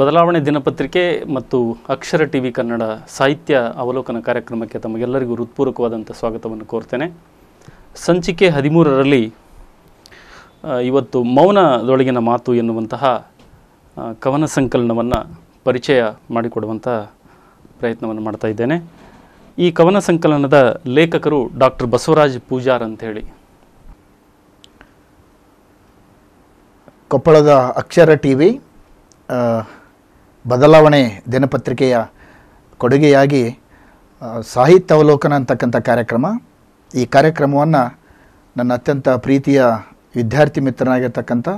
ಬದಲಾವಣೆ ದಿನಪತ್ರಿಕೆ ಮತ್ತು ಅಕ್ಷರ ಟಿವಿ ಕನ್ನಡ ಸಾಹಿತ್ಯ ಅವಲೋಕನ ಕಾರ್ಯಕ್ರಮಕ್ಕೆ ತಮಗೆಲ್ಲರಿಗೂ ಹೃತ್ಪೂರ್ವಕವಾದಂಥ ಸ್ವಾಗತವನ್ನು ಕೋರ್ತೇನೆ ಸಂಚಿಕೆ ಹದಿಮೂರರಲ್ಲಿ ಇವತ್ತು ಮೌನದೊಳಗಿನ ಮಾತು ಎನ್ನುವಂತಹ ಕವನ ಸಂಕಲನವನ್ನು ಪರಿಚಯ ಮಾಡಿಕೊಡುವಂಥ ಪ್ರಯತ್ನವನ್ನು ಮಾಡ್ತಾ ಇದ್ದೇನೆ ಈ ಕವನ ಸಂಕಲನದ ಲೇಖಕರು ಡಾಕ್ಟರ್ ಬಸವರಾಜ್ ಪೂಜಾರ್ ಅಂಥೇಳಿ ಕೊಪ್ಪಳದ ಅಕ್ಷರ ವಿ ಬದಲಾವಣೆ ದಿನಪತ್ರಿಕೆಯ ಕೊಡುಗೆಯಾಗಿ ಸಾಹಿತ್ಯ ಅವಲೋಕನ ಅಂತಕ್ಕಂಥ ಕಾರ್ಯಕ್ರಮ ಈ ಕಾರ್ಯಕ್ರಮವನ್ನು ನನ್ನ ಅತ್ಯಂತ ಪ್ರೀತಿಯ ವಿದ್ಯಾರ್ಥಿ ಮಿತ್ರನಾಗಿರ್ತಕ್ಕಂಥ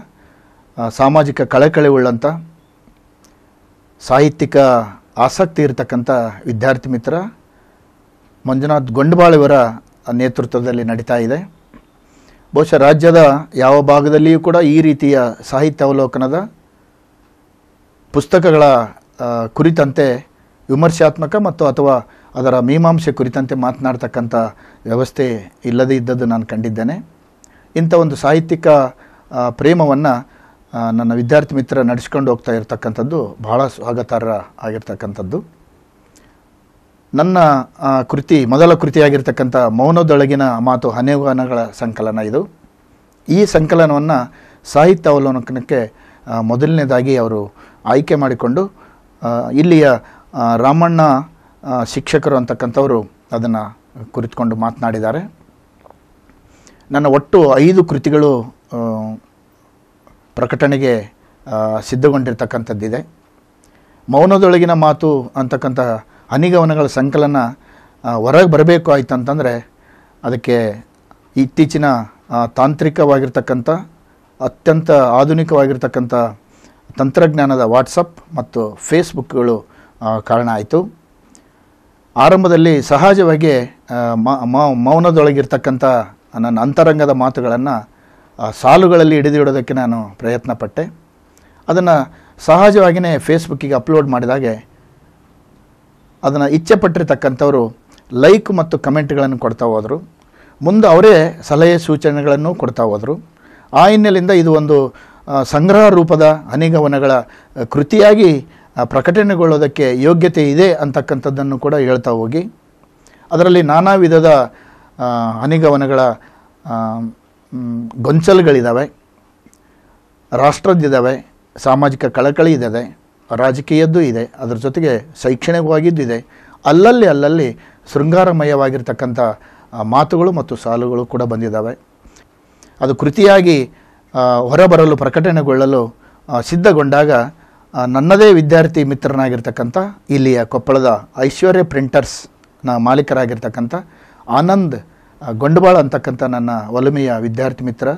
ಸಾಮಾಜಿಕ ಕಳಕಳಿ ಉಳ್ಳಂಥ ಸಾಹಿತ್ಯಿಕ ಆಸಕ್ತಿ ಇರತಕ್ಕಂಥ ವಿದ್ಯಾರ್ಥಿ ಮಿತ್ರ ಮಂಜುನಾಥ್ ಇವರ ನೇತೃತ್ವದಲ್ಲಿ ನಡೀತಾ ಇದೆ ಬಹುಶಃ ರಾಜ್ಯದ ಯಾವ ಭಾಗದಲ್ಲಿಯೂ ಕೂಡ ಈ ರೀತಿಯ ಸಾಹಿತ್ಯ ಅವಲೋಕನದ ಪುಸ್ತಕಗಳ ಕುರಿತಂತೆ ವಿಮರ್ಶಾತ್ಮಕ ಮತ್ತು ಅಥವಾ ಅದರ ಮೀಮಾಂಸೆ ಕುರಿತಂತೆ ಮಾತನಾಡ್ತಕ್ಕಂಥ ವ್ಯವಸ್ಥೆ ಇಲ್ಲದೇ ಇದ್ದದ್ದು ನಾನು ಕಂಡಿದ್ದೇನೆ ಇಂಥ ಒಂದು ಸಾಹಿತ್ಯಿಕ ಪ್ರೇಮವನ್ನು ನನ್ನ ವಿದ್ಯಾರ್ಥಿ ಮಿತ್ರ ನಡೆಸ್ಕೊಂಡು ಹೋಗ್ತಾ ಇರತಕ್ಕಂಥದ್ದು ಭಾಳ ಸ್ವಾಗತಾರ್ಹ ಆಗಿರ್ತಕ್ಕಂಥದ್ದು ನನ್ನ ಕೃತಿ ಮೊದಲ ಕೃತಿಯಾಗಿರ್ತಕ್ಕಂಥ ಮೌನದೊಳಗಿನ ಮಾತು ಹನೆವನಗಳ ಸಂಕಲನ ಇದು ಈ ಸಂಕಲನವನ್ನು ಸಾಹಿತ್ಯ ಅವಲೋಕನಕ್ಕೆ ಮೊದಲನೇದಾಗಿ ಅವರು ಆಯ್ಕೆ ಮಾಡಿಕೊಂಡು ಇಲ್ಲಿಯ ರಾಮಣ್ಣ ಶಿಕ್ಷಕರು ಅಂತಕ್ಕಂಥವರು ಅದನ್ನು ಕುರಿತುಕೊಂಡು ಮಾತನಾಡಿದ್ದಾರೆ ನನ್ನ ಒಟ್ಟು ಐದು ಕೃತಿಗಳು ಪ್ರಕಟಣೆಗೆ ಸಿದ್ಧಗೊಂಡಿರ್ತಕ್ಕಂಥದ್ದಿದೆ ಮೌನದೊಳಗಿನ ಮಾತು ಅಂತಕ್ಕಂಥ ಅನಿಗವನಗಳ ಸಂಕಲನ ಹೊರಗೆ ಬರಬೇಕು ಆಯ್ತು ಅಂತಂದರೆ ಅದಕ್ಕೆ ಇತ್ತೀಚಿನ ತಾಂತ್ರಿಕವಾಗಿರ್ತಕ್ಕಂಥ ಅತ್ಯಂತ ಆಧುನಿಕವಾಗಿರ್ತಕ್ಕಂಥ ತಂತ್ರಜ್ಞಾನದ ವಾಟ್ಸಪ್ ಮತ್ತು ಫೇಸ್ಬುಕ್ಗಳು ಕಾರಣ ಆಯಿತು ಆರಂಭದಲ್ಲಿ ಸಹಜವಾಗಿ ಮೌನದೊಳಗಿರ್ತಕ್ಕಂಥ ನನ್ನ ಅಂತರಂಗದ ಮಾತುಗಳನ್ನು ಸಾಲುಗಳಲ್ಲಿ ಹಿಡಿದಿಡೋದಕ್ಕೆ ನಾನು ಪ್ರಯತ್ನಪಟ್ಟೆ ಅದನ್ನು ಸಹಜವಾಗಿಯೇ ಫೇಸ್ಬುಕ್ಕಿಗೆ ಅಪ್ಲೋಡ್ ಮಾಡಿದಾಗೆ ಅದನ್ನು ಇಚ್ಛೆಪಟ್ಟಿರ್ತಕ್ಕಂಥವರು ಲೈಕ್ ಮತ್ತು ಕಮೆಂಟ್ಗಳನ್ನು ಕೊಡ್ತಾ ಹೋದರು ಮುಂದೆ ಅವರೇ ಸಲಹೆ ಸೂಚನೆಗಳನ್ನು ಕೊಡ್ತಾ ಹೋದರು ಆ ಹಿನ್ನೆಲೆಯಿಂದ ಇದು ಒಂದು ಸಂಗ್ರಹ ರೂಪದ ಅನೇಕವನಗಳ ಕೃತಿಯಾಗಿ ಪ್ರಕಟಣೆಗೊಳ್ಳೋದಕ್ಕೆ ಯೋಗ್ಯತೆ ಇದೆ ಅಂತಕ್ಕಂಥದ್ದನ್ನು ಕೂಡ ಹೇಳ್ತಾ ಹೋಗಿ ಅದರಲ್ಲಿ ನಾನಾ ವಿಧದ ಅನಿಗವನಗಳ ಗೊಂಚಲುಗಳಿದ್ದಾವೆ ರಾಷ್ಟ್ರದ್ದಿದ್ದಾವೆ ಸಾಮಾಜಿಕ ಕಳಕಳಿ ಇದ್ದಾವೆ ರಾಜಕೀಯದ್ದು ಇದೆ ಅದರ ಜೊತೆಗೆ ಶೈಕ್ಷಣಿಕವಾಗಿದ್ದು ಇದೆ ಅಲ್ಲಲ್ಲಿ ಅಲ್ಲಲ್ಲಿ ಶೃಂಗಾರಮಯವಾಗಿರ್ತಕ್ಕಂಥ ಮಾತುಗಳು ಮತ್ತು ಸಾಲುಗಳು ಕೂಡ ಬಂದಿದ್ದಾವೆ ಅದು ಕೃತಿಯಾಗಿ ಹೊರಬರಲು ಪ್ರಕಟಣೆಗೊಳ್ಳಲು ಸಿದ್ಧಗೊಂಡಾಗ ನನ್ನದೇ ವಿದ್ಯಾರ್ಥಿ ಮಿತ್ರನಾಗಿರ್ತಕ್ಕಂಥ ಇಲ್ಲಿಯ ಕೊಪ್ಪಳದ ಐಶ್ವರ್ಯ ಪ್ರಿಂಟರ್ಸ್ನ ಮಾಲೀಕರಾಗಿರ್ತಕ್ಕಂಥ ಆನಂದ್ ಗೊಂಡಬಾಳ್ ಅಂತಕ್ಕಂಥ ನನ್ನ ಒಲುಮೆಯ ವಿದ್ಯಾರ್ಥಿ ಮಿತ್ರ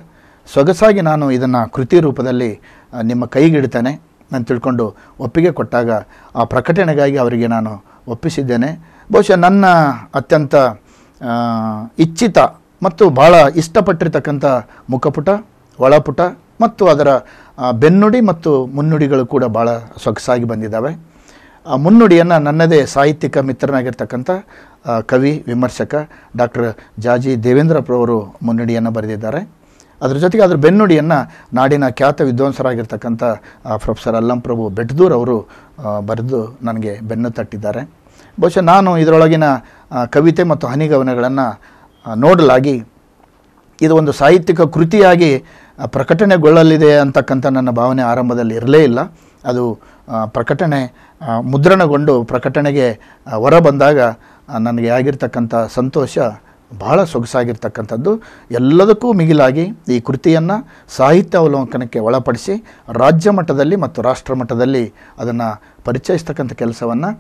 ಸೊಗಸಾಗಿ ನಾನು ಇದನ್ನು ಕೃತಿ ರೂಪದಲ್ಲಿ ನಿಮ್ಮ ಕೈಗಿಡ್ತೇನೆ ನಾನು ತಿಳ್ಕೊಂಡು ಒಪ್ಪಿಗೆ ಕೊಟ್ಟಾಗ ಆ ಪ್ರಕಟಣೆಗಾಗಿ ಅವರಿಗೆ ನಾನು ಒಪ್ಪಿಸಿದ್ದೇನೆ ಬಹುಶಃ ನನ್ನ ಅತ್ಯಂತ ಇಚ್ಛಿತ ಮತ್ತು ಭಾಳ ಇಷ್ಟಪಟ್ಟಿರ್ತಕ್ಕಂಥ ಮುಖಪುಟ ಒಳಪುಟ ಮತ್ತು ಅದರ ಬೆನ್ನುಡಿ ಮತ್ತು ಮುನ್ನುಡಿಗಳು ಕೂಡ ಭಾಳ ಸೊಗಸಾಗಿ ಬಂದಿದ್ದಾವೆ ಆ ಮುನ್ನುಡಿಯನ್ನು ನನ್ನದೇ ಸಾಹಿತ್ಯಿಕ ಮಿತ್ರನಾಗಿರ್ತಕ್ಕಂಥ ಕವಿ ವಿಮರ್ಶಕ ಡಾಕ್ಟರ್ ಜಾಜಿ ದೇವೇಂದ್ರ ಪ್ರವರು ಮುನ್ನುಡಿಯನ್ನು ಬರೆದಿದ್ದಾರೆ ಅದರ ಜೊತೆಗೆ ಅದರ ಬೆನ್ನುಡಿಯನ್ನು ನಾಡಿನ ಖ್ಯಾತ ವಿದ್ವಾಂಸರಾಗಿರ್ತಕ್ಕಂಥ ಪ್ರೊಫೆಸರ್ ಅಲ್ಲಂ ಪ್ರಭು ಬೆಟ್ದೂರ್ ಅವರು ಬರೆದು ನನಗೆ ಬೆನ್ನು ತಟ್ಟಿದ್ದಾರೆ ಬಹುಶಃ ನಾನು ಇದರೊಳಗಿನ ಕವಿತೆ ಮತ್ತು ಹನಿಗವನಗಳನ್ನು ನೋಡಲಾಗಿ ಇದು ಒಂದು ಸಾಹಿತ್ಯಿಕ ಕೃತಿಯಾಗಿ ಪ್ರಕಟಣೆಗೊಳ್ಳಲಿದೆ ಅಂತಕ್ಕಂಥ ನನ್ನ ಭಾವನೆ ಆರಂಭದಲ್ಲಿ ಇರಲೇ ಇಲ್ಲ ಅದು ಪ್ರಕಟಣೆ ಮುದ್ರಣಗೊಂಡು ಪ್ರಕಟಣೆಗೆ ಹೊರ ಬಂದಾಗ ನನಗೆ ಆಗಿರ್ತಕ್ಕಂಥ ಸಂತೋಷ ಬಹಳ ಸೊಗಸಾಗಿರ್ತಕ್ಕಂಥದ್ದು ಎಲ್ಲದಕ್ಕೂ ಮಿಗಿಲಾಗಿ ಈ ಕೃತಿಯನ್ನು ಸಾಹಿತ್ಯ ಅವಲೋಕನಕ್ಕೆ ಒಳಪಡಿಸಿ ರಾಜ್ಯ ಮಟ್ಟದಲ್ಲಿ ಮತ್ತು ರಾಷ್ಟ್ರ ಮಟ್ಟದಲ್ಲಿ ಅದನ್ನು ಪರಿಚಯಿಸ್ತಕ್ಕಂಥ ಕೆಲಸವನ್ನು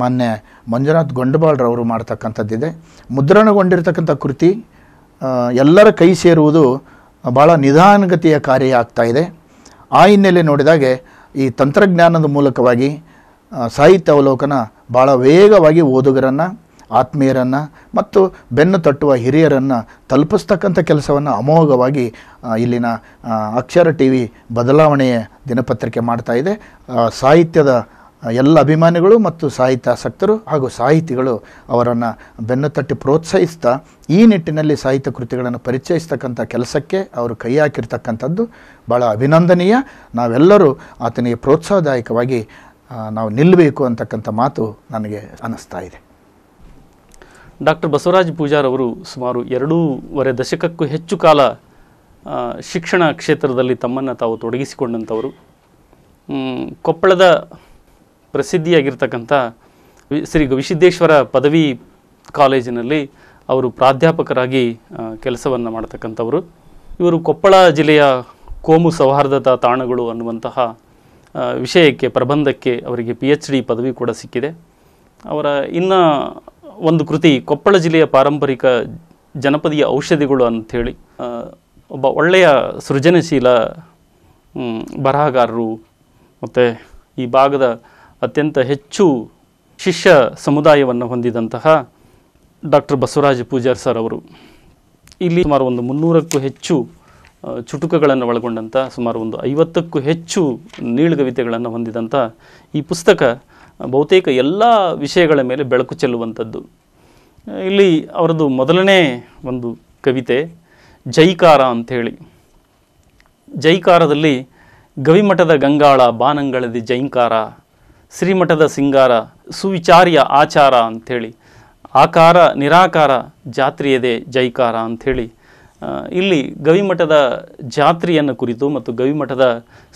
ಮಾನ್ಯ ಮಂಜುನಾಥ್ ಗೊಂಡಬಾಳ್ರವರು ಮಾಡ್ತಕ್ಕಂಥದ್ದಿದೆ ಮುದ್ರಣಗೊಂಡಿರ್ತಕ್ಕಂಥ ಕೃತಿ ಎಲ್ಲರ ಕೈ ಸೇರುವುದು ಭಾಳ ನಿಧಾನಗತಿಯ ಕಾರ್ಯ ಆಗ್ತಾ ಇದೆ ಆ ಹಿನ್ನೆಲೆ ನೋಡಿದಾಗೆ ಈ ತಂತ್ರಜ್ಞಾನದ ಮೂಲಕವಾಗಿ ಸಾಹಿತ್ಯ ಅವಲೋಕನ ಭಾಳ ವೇಗವಾಗಿ ಓದುಗರನ್ನು ಆತ್ಮೀಯರನ್ನು ಮತ್ತು ಬೆನ್ನು ತಟ್ಟುವ ಹಿರಿಯರನ್ನು ತಲುಪಿಸ್ತಕ್ಕಂಥ ಕೆಲಸವನ್ನು ಅಮೋಘವಾಗಿ ಇಲ್ಲಿನ ಅಕ್ಷರ ಟಿ ವಿ ಬದಲಾವಣೆಯ ದಿನಪತ್ರಿಕೆ ಮಾಡ್ತಾ ಇದೆ ಸಾಹಿತ್ಯದ ಎಲ್ಲ ಅಭಿಮಾನಿಗಳು ಮತ್ತು ಸಾಹಿತ್ಯಾಸಕ್ತರು ಹಾಗೂ ಸಾಹಿತಿಗಳು ಅವರನ್ನು ಬೆನ್ನು ತಟ್ಟಿ ಪ್ರೋತ್ಸಾಹಿಸ್ತಾ ಈ ನಿಟ್ಟಿನಲ್ಲಿ ಸಾಹಿತ್ಯ ಕೃತಿಗಳನ್ನು ಪರಿಚಯಿಸ್ತಕ್ಕಂಥ ಕೆಲಸಕ್ಕೆ ಅವರು ಕೈ ಹಾಕಿರ್ತಕ್ಕಂಥದ್ದು ಭಾಳ ಅಭಿನಂದನೀಯ ನಾವೆಲ್ಲರೂ ಆತನಿಗೆ ಪ್ರೋತ್ಸಾಹದಾಯಕವಾಗಿ ನಾವು ನಿಲ್ಲಬೇಕು ಅಂತಕ್ಕಂಥ ಮಾತು ನನಗೆ ಅನ್ನಿಸ್ತಾ ಇದೆ ಡಾಕ್ಟರ್ ಬಸವರಾಜ್ ಪೂಜಾರವರು ಸುಮಾರು ಎರಡೂವರೆ ದಶಕಕ್ಕೂ ಹೆಚ್ಚು ಕಾಲ ಶಿಕ್ಷಣ ಕ್ಷೇತ್ರದಲ್ಲಿ ತಮ್ಮನ್ನು ತಾವು ತೊಡಗಿಸಿಕೊಂಡಂಥವರು ಕೊಪ್ಪಳದ ಪ್ರಸಿದ್ಧಿಯಾಗಿರ್ತಕ್ಕಂಥ ಶ್ರೀ ವಿಸಿದ್ದೇಶ್ವರ ಪದವಿ ಕಾಲೇಜಿನಲ್ಲಿ ಅವರು ಪ್ರಾಧ್ಯಾಪಕರಾಗಿ ಕೆಲಸವನ್ನು ಮಾಡ್ತಕ್ಕಂಥವರು ಇವರು ಕೊಪ್ಪಳ ಜಿಲ್ಲೆಯ ಕೋಮು ಸೌಹಾರ್ದತಾ ತಾಣಗಳು ಅನ್ನುವಂತಹ ವಿಷಯಕ್ಕೆ ಪ್ರಬಂಧಕ್ಕೆ ಅವರಿಗೆ ಪಿ ಎಚ್ ಡಿ ಪದವಿ ಕೂಡ ಸಿಕ್ಕಿದೆ ಅವರ ಇನ್ನು ಒಂದು ಕೃತಿ ಕೊಪ್ಪಳ ಜಿಲ್ಲೆಯ ಪಾರಂಪರಿಕ ಜನಪದೀಯ ಔಷಧಿಗಳು ಅಂಥೇಳಿ ಒಬ್ಬ ಒಳ್ಳೆಯ ಸೃಜನಶೀಲ ಬರಹಗಾರರು ಮತ್ತು ಈ ಭಾಗದ ಅತ್ಯಂತ ಹೆಚ್ಚು ಶಿಷ್ಯ ಸಮುದಾಯವನ್ನು ಹೊಂದಿದಂತಹ ಡಾಕ್ಟರ್ ಬಸವರಾಜ ಪೂಜಾರ್ ಸರ್ ಅವರು ಇಲ್ಲಿ ಸುಮಾರು ಒಂದು ಮುನ್ನೂರಕ್ಕೂ ಹೆಚ್ಚು ಚುಟುಕಗಳನ್ನು ಒಳಗೊಂಡಂಥ ಸುಮಾರು ಒಂದು ಐವತ್ತಕ್ಕೂ ಹೆಚ್ಚು ನೀಳ್ಗವಿತೆಗಳನ್ನು ಹೊಂದಿದಂಥ ಈ ಪುಸ್ತಕ ಬಹುತೇಕ ಎಲ್ಲ ವಿಷಯಗಳ ಮೇಲೆ ಬೆಳಕು ಚೆಲ್ಲುವಂಥದ್ದು ಇಲ್ಲಿ ಅವರದು ಮೊದಲನೇ ಒಂದು ಕವಿತೆ ಜೈಕಾರ ಅಂಥೇಳಿ ಜೈಕಾರದಲ್ಲಿ ಗವಿಮಠದ ಗಂಗಾಳ ಬಾನಂಗಳದಿ ಜೈಂಕಾರ ಶ್ರೀಮಠದ ಸಿಂಗಾರ ಸುವಿಚಾರ್ಯ ಆಚಾರ ಅಂಥೇಳಿ ಆಕಾರ ನಿರಾಕಾರ ಜಾತ್ರೆಯದೆ ಜೈಕಾರ ಅಂಥೇಳಿ ಇಲ್ಲಿ ಗವಿಮಠದ ಜಾತ್ರೆಯನ್ನು ಕುರಿತು ಮತ್ತು ಗವಿಮಠದ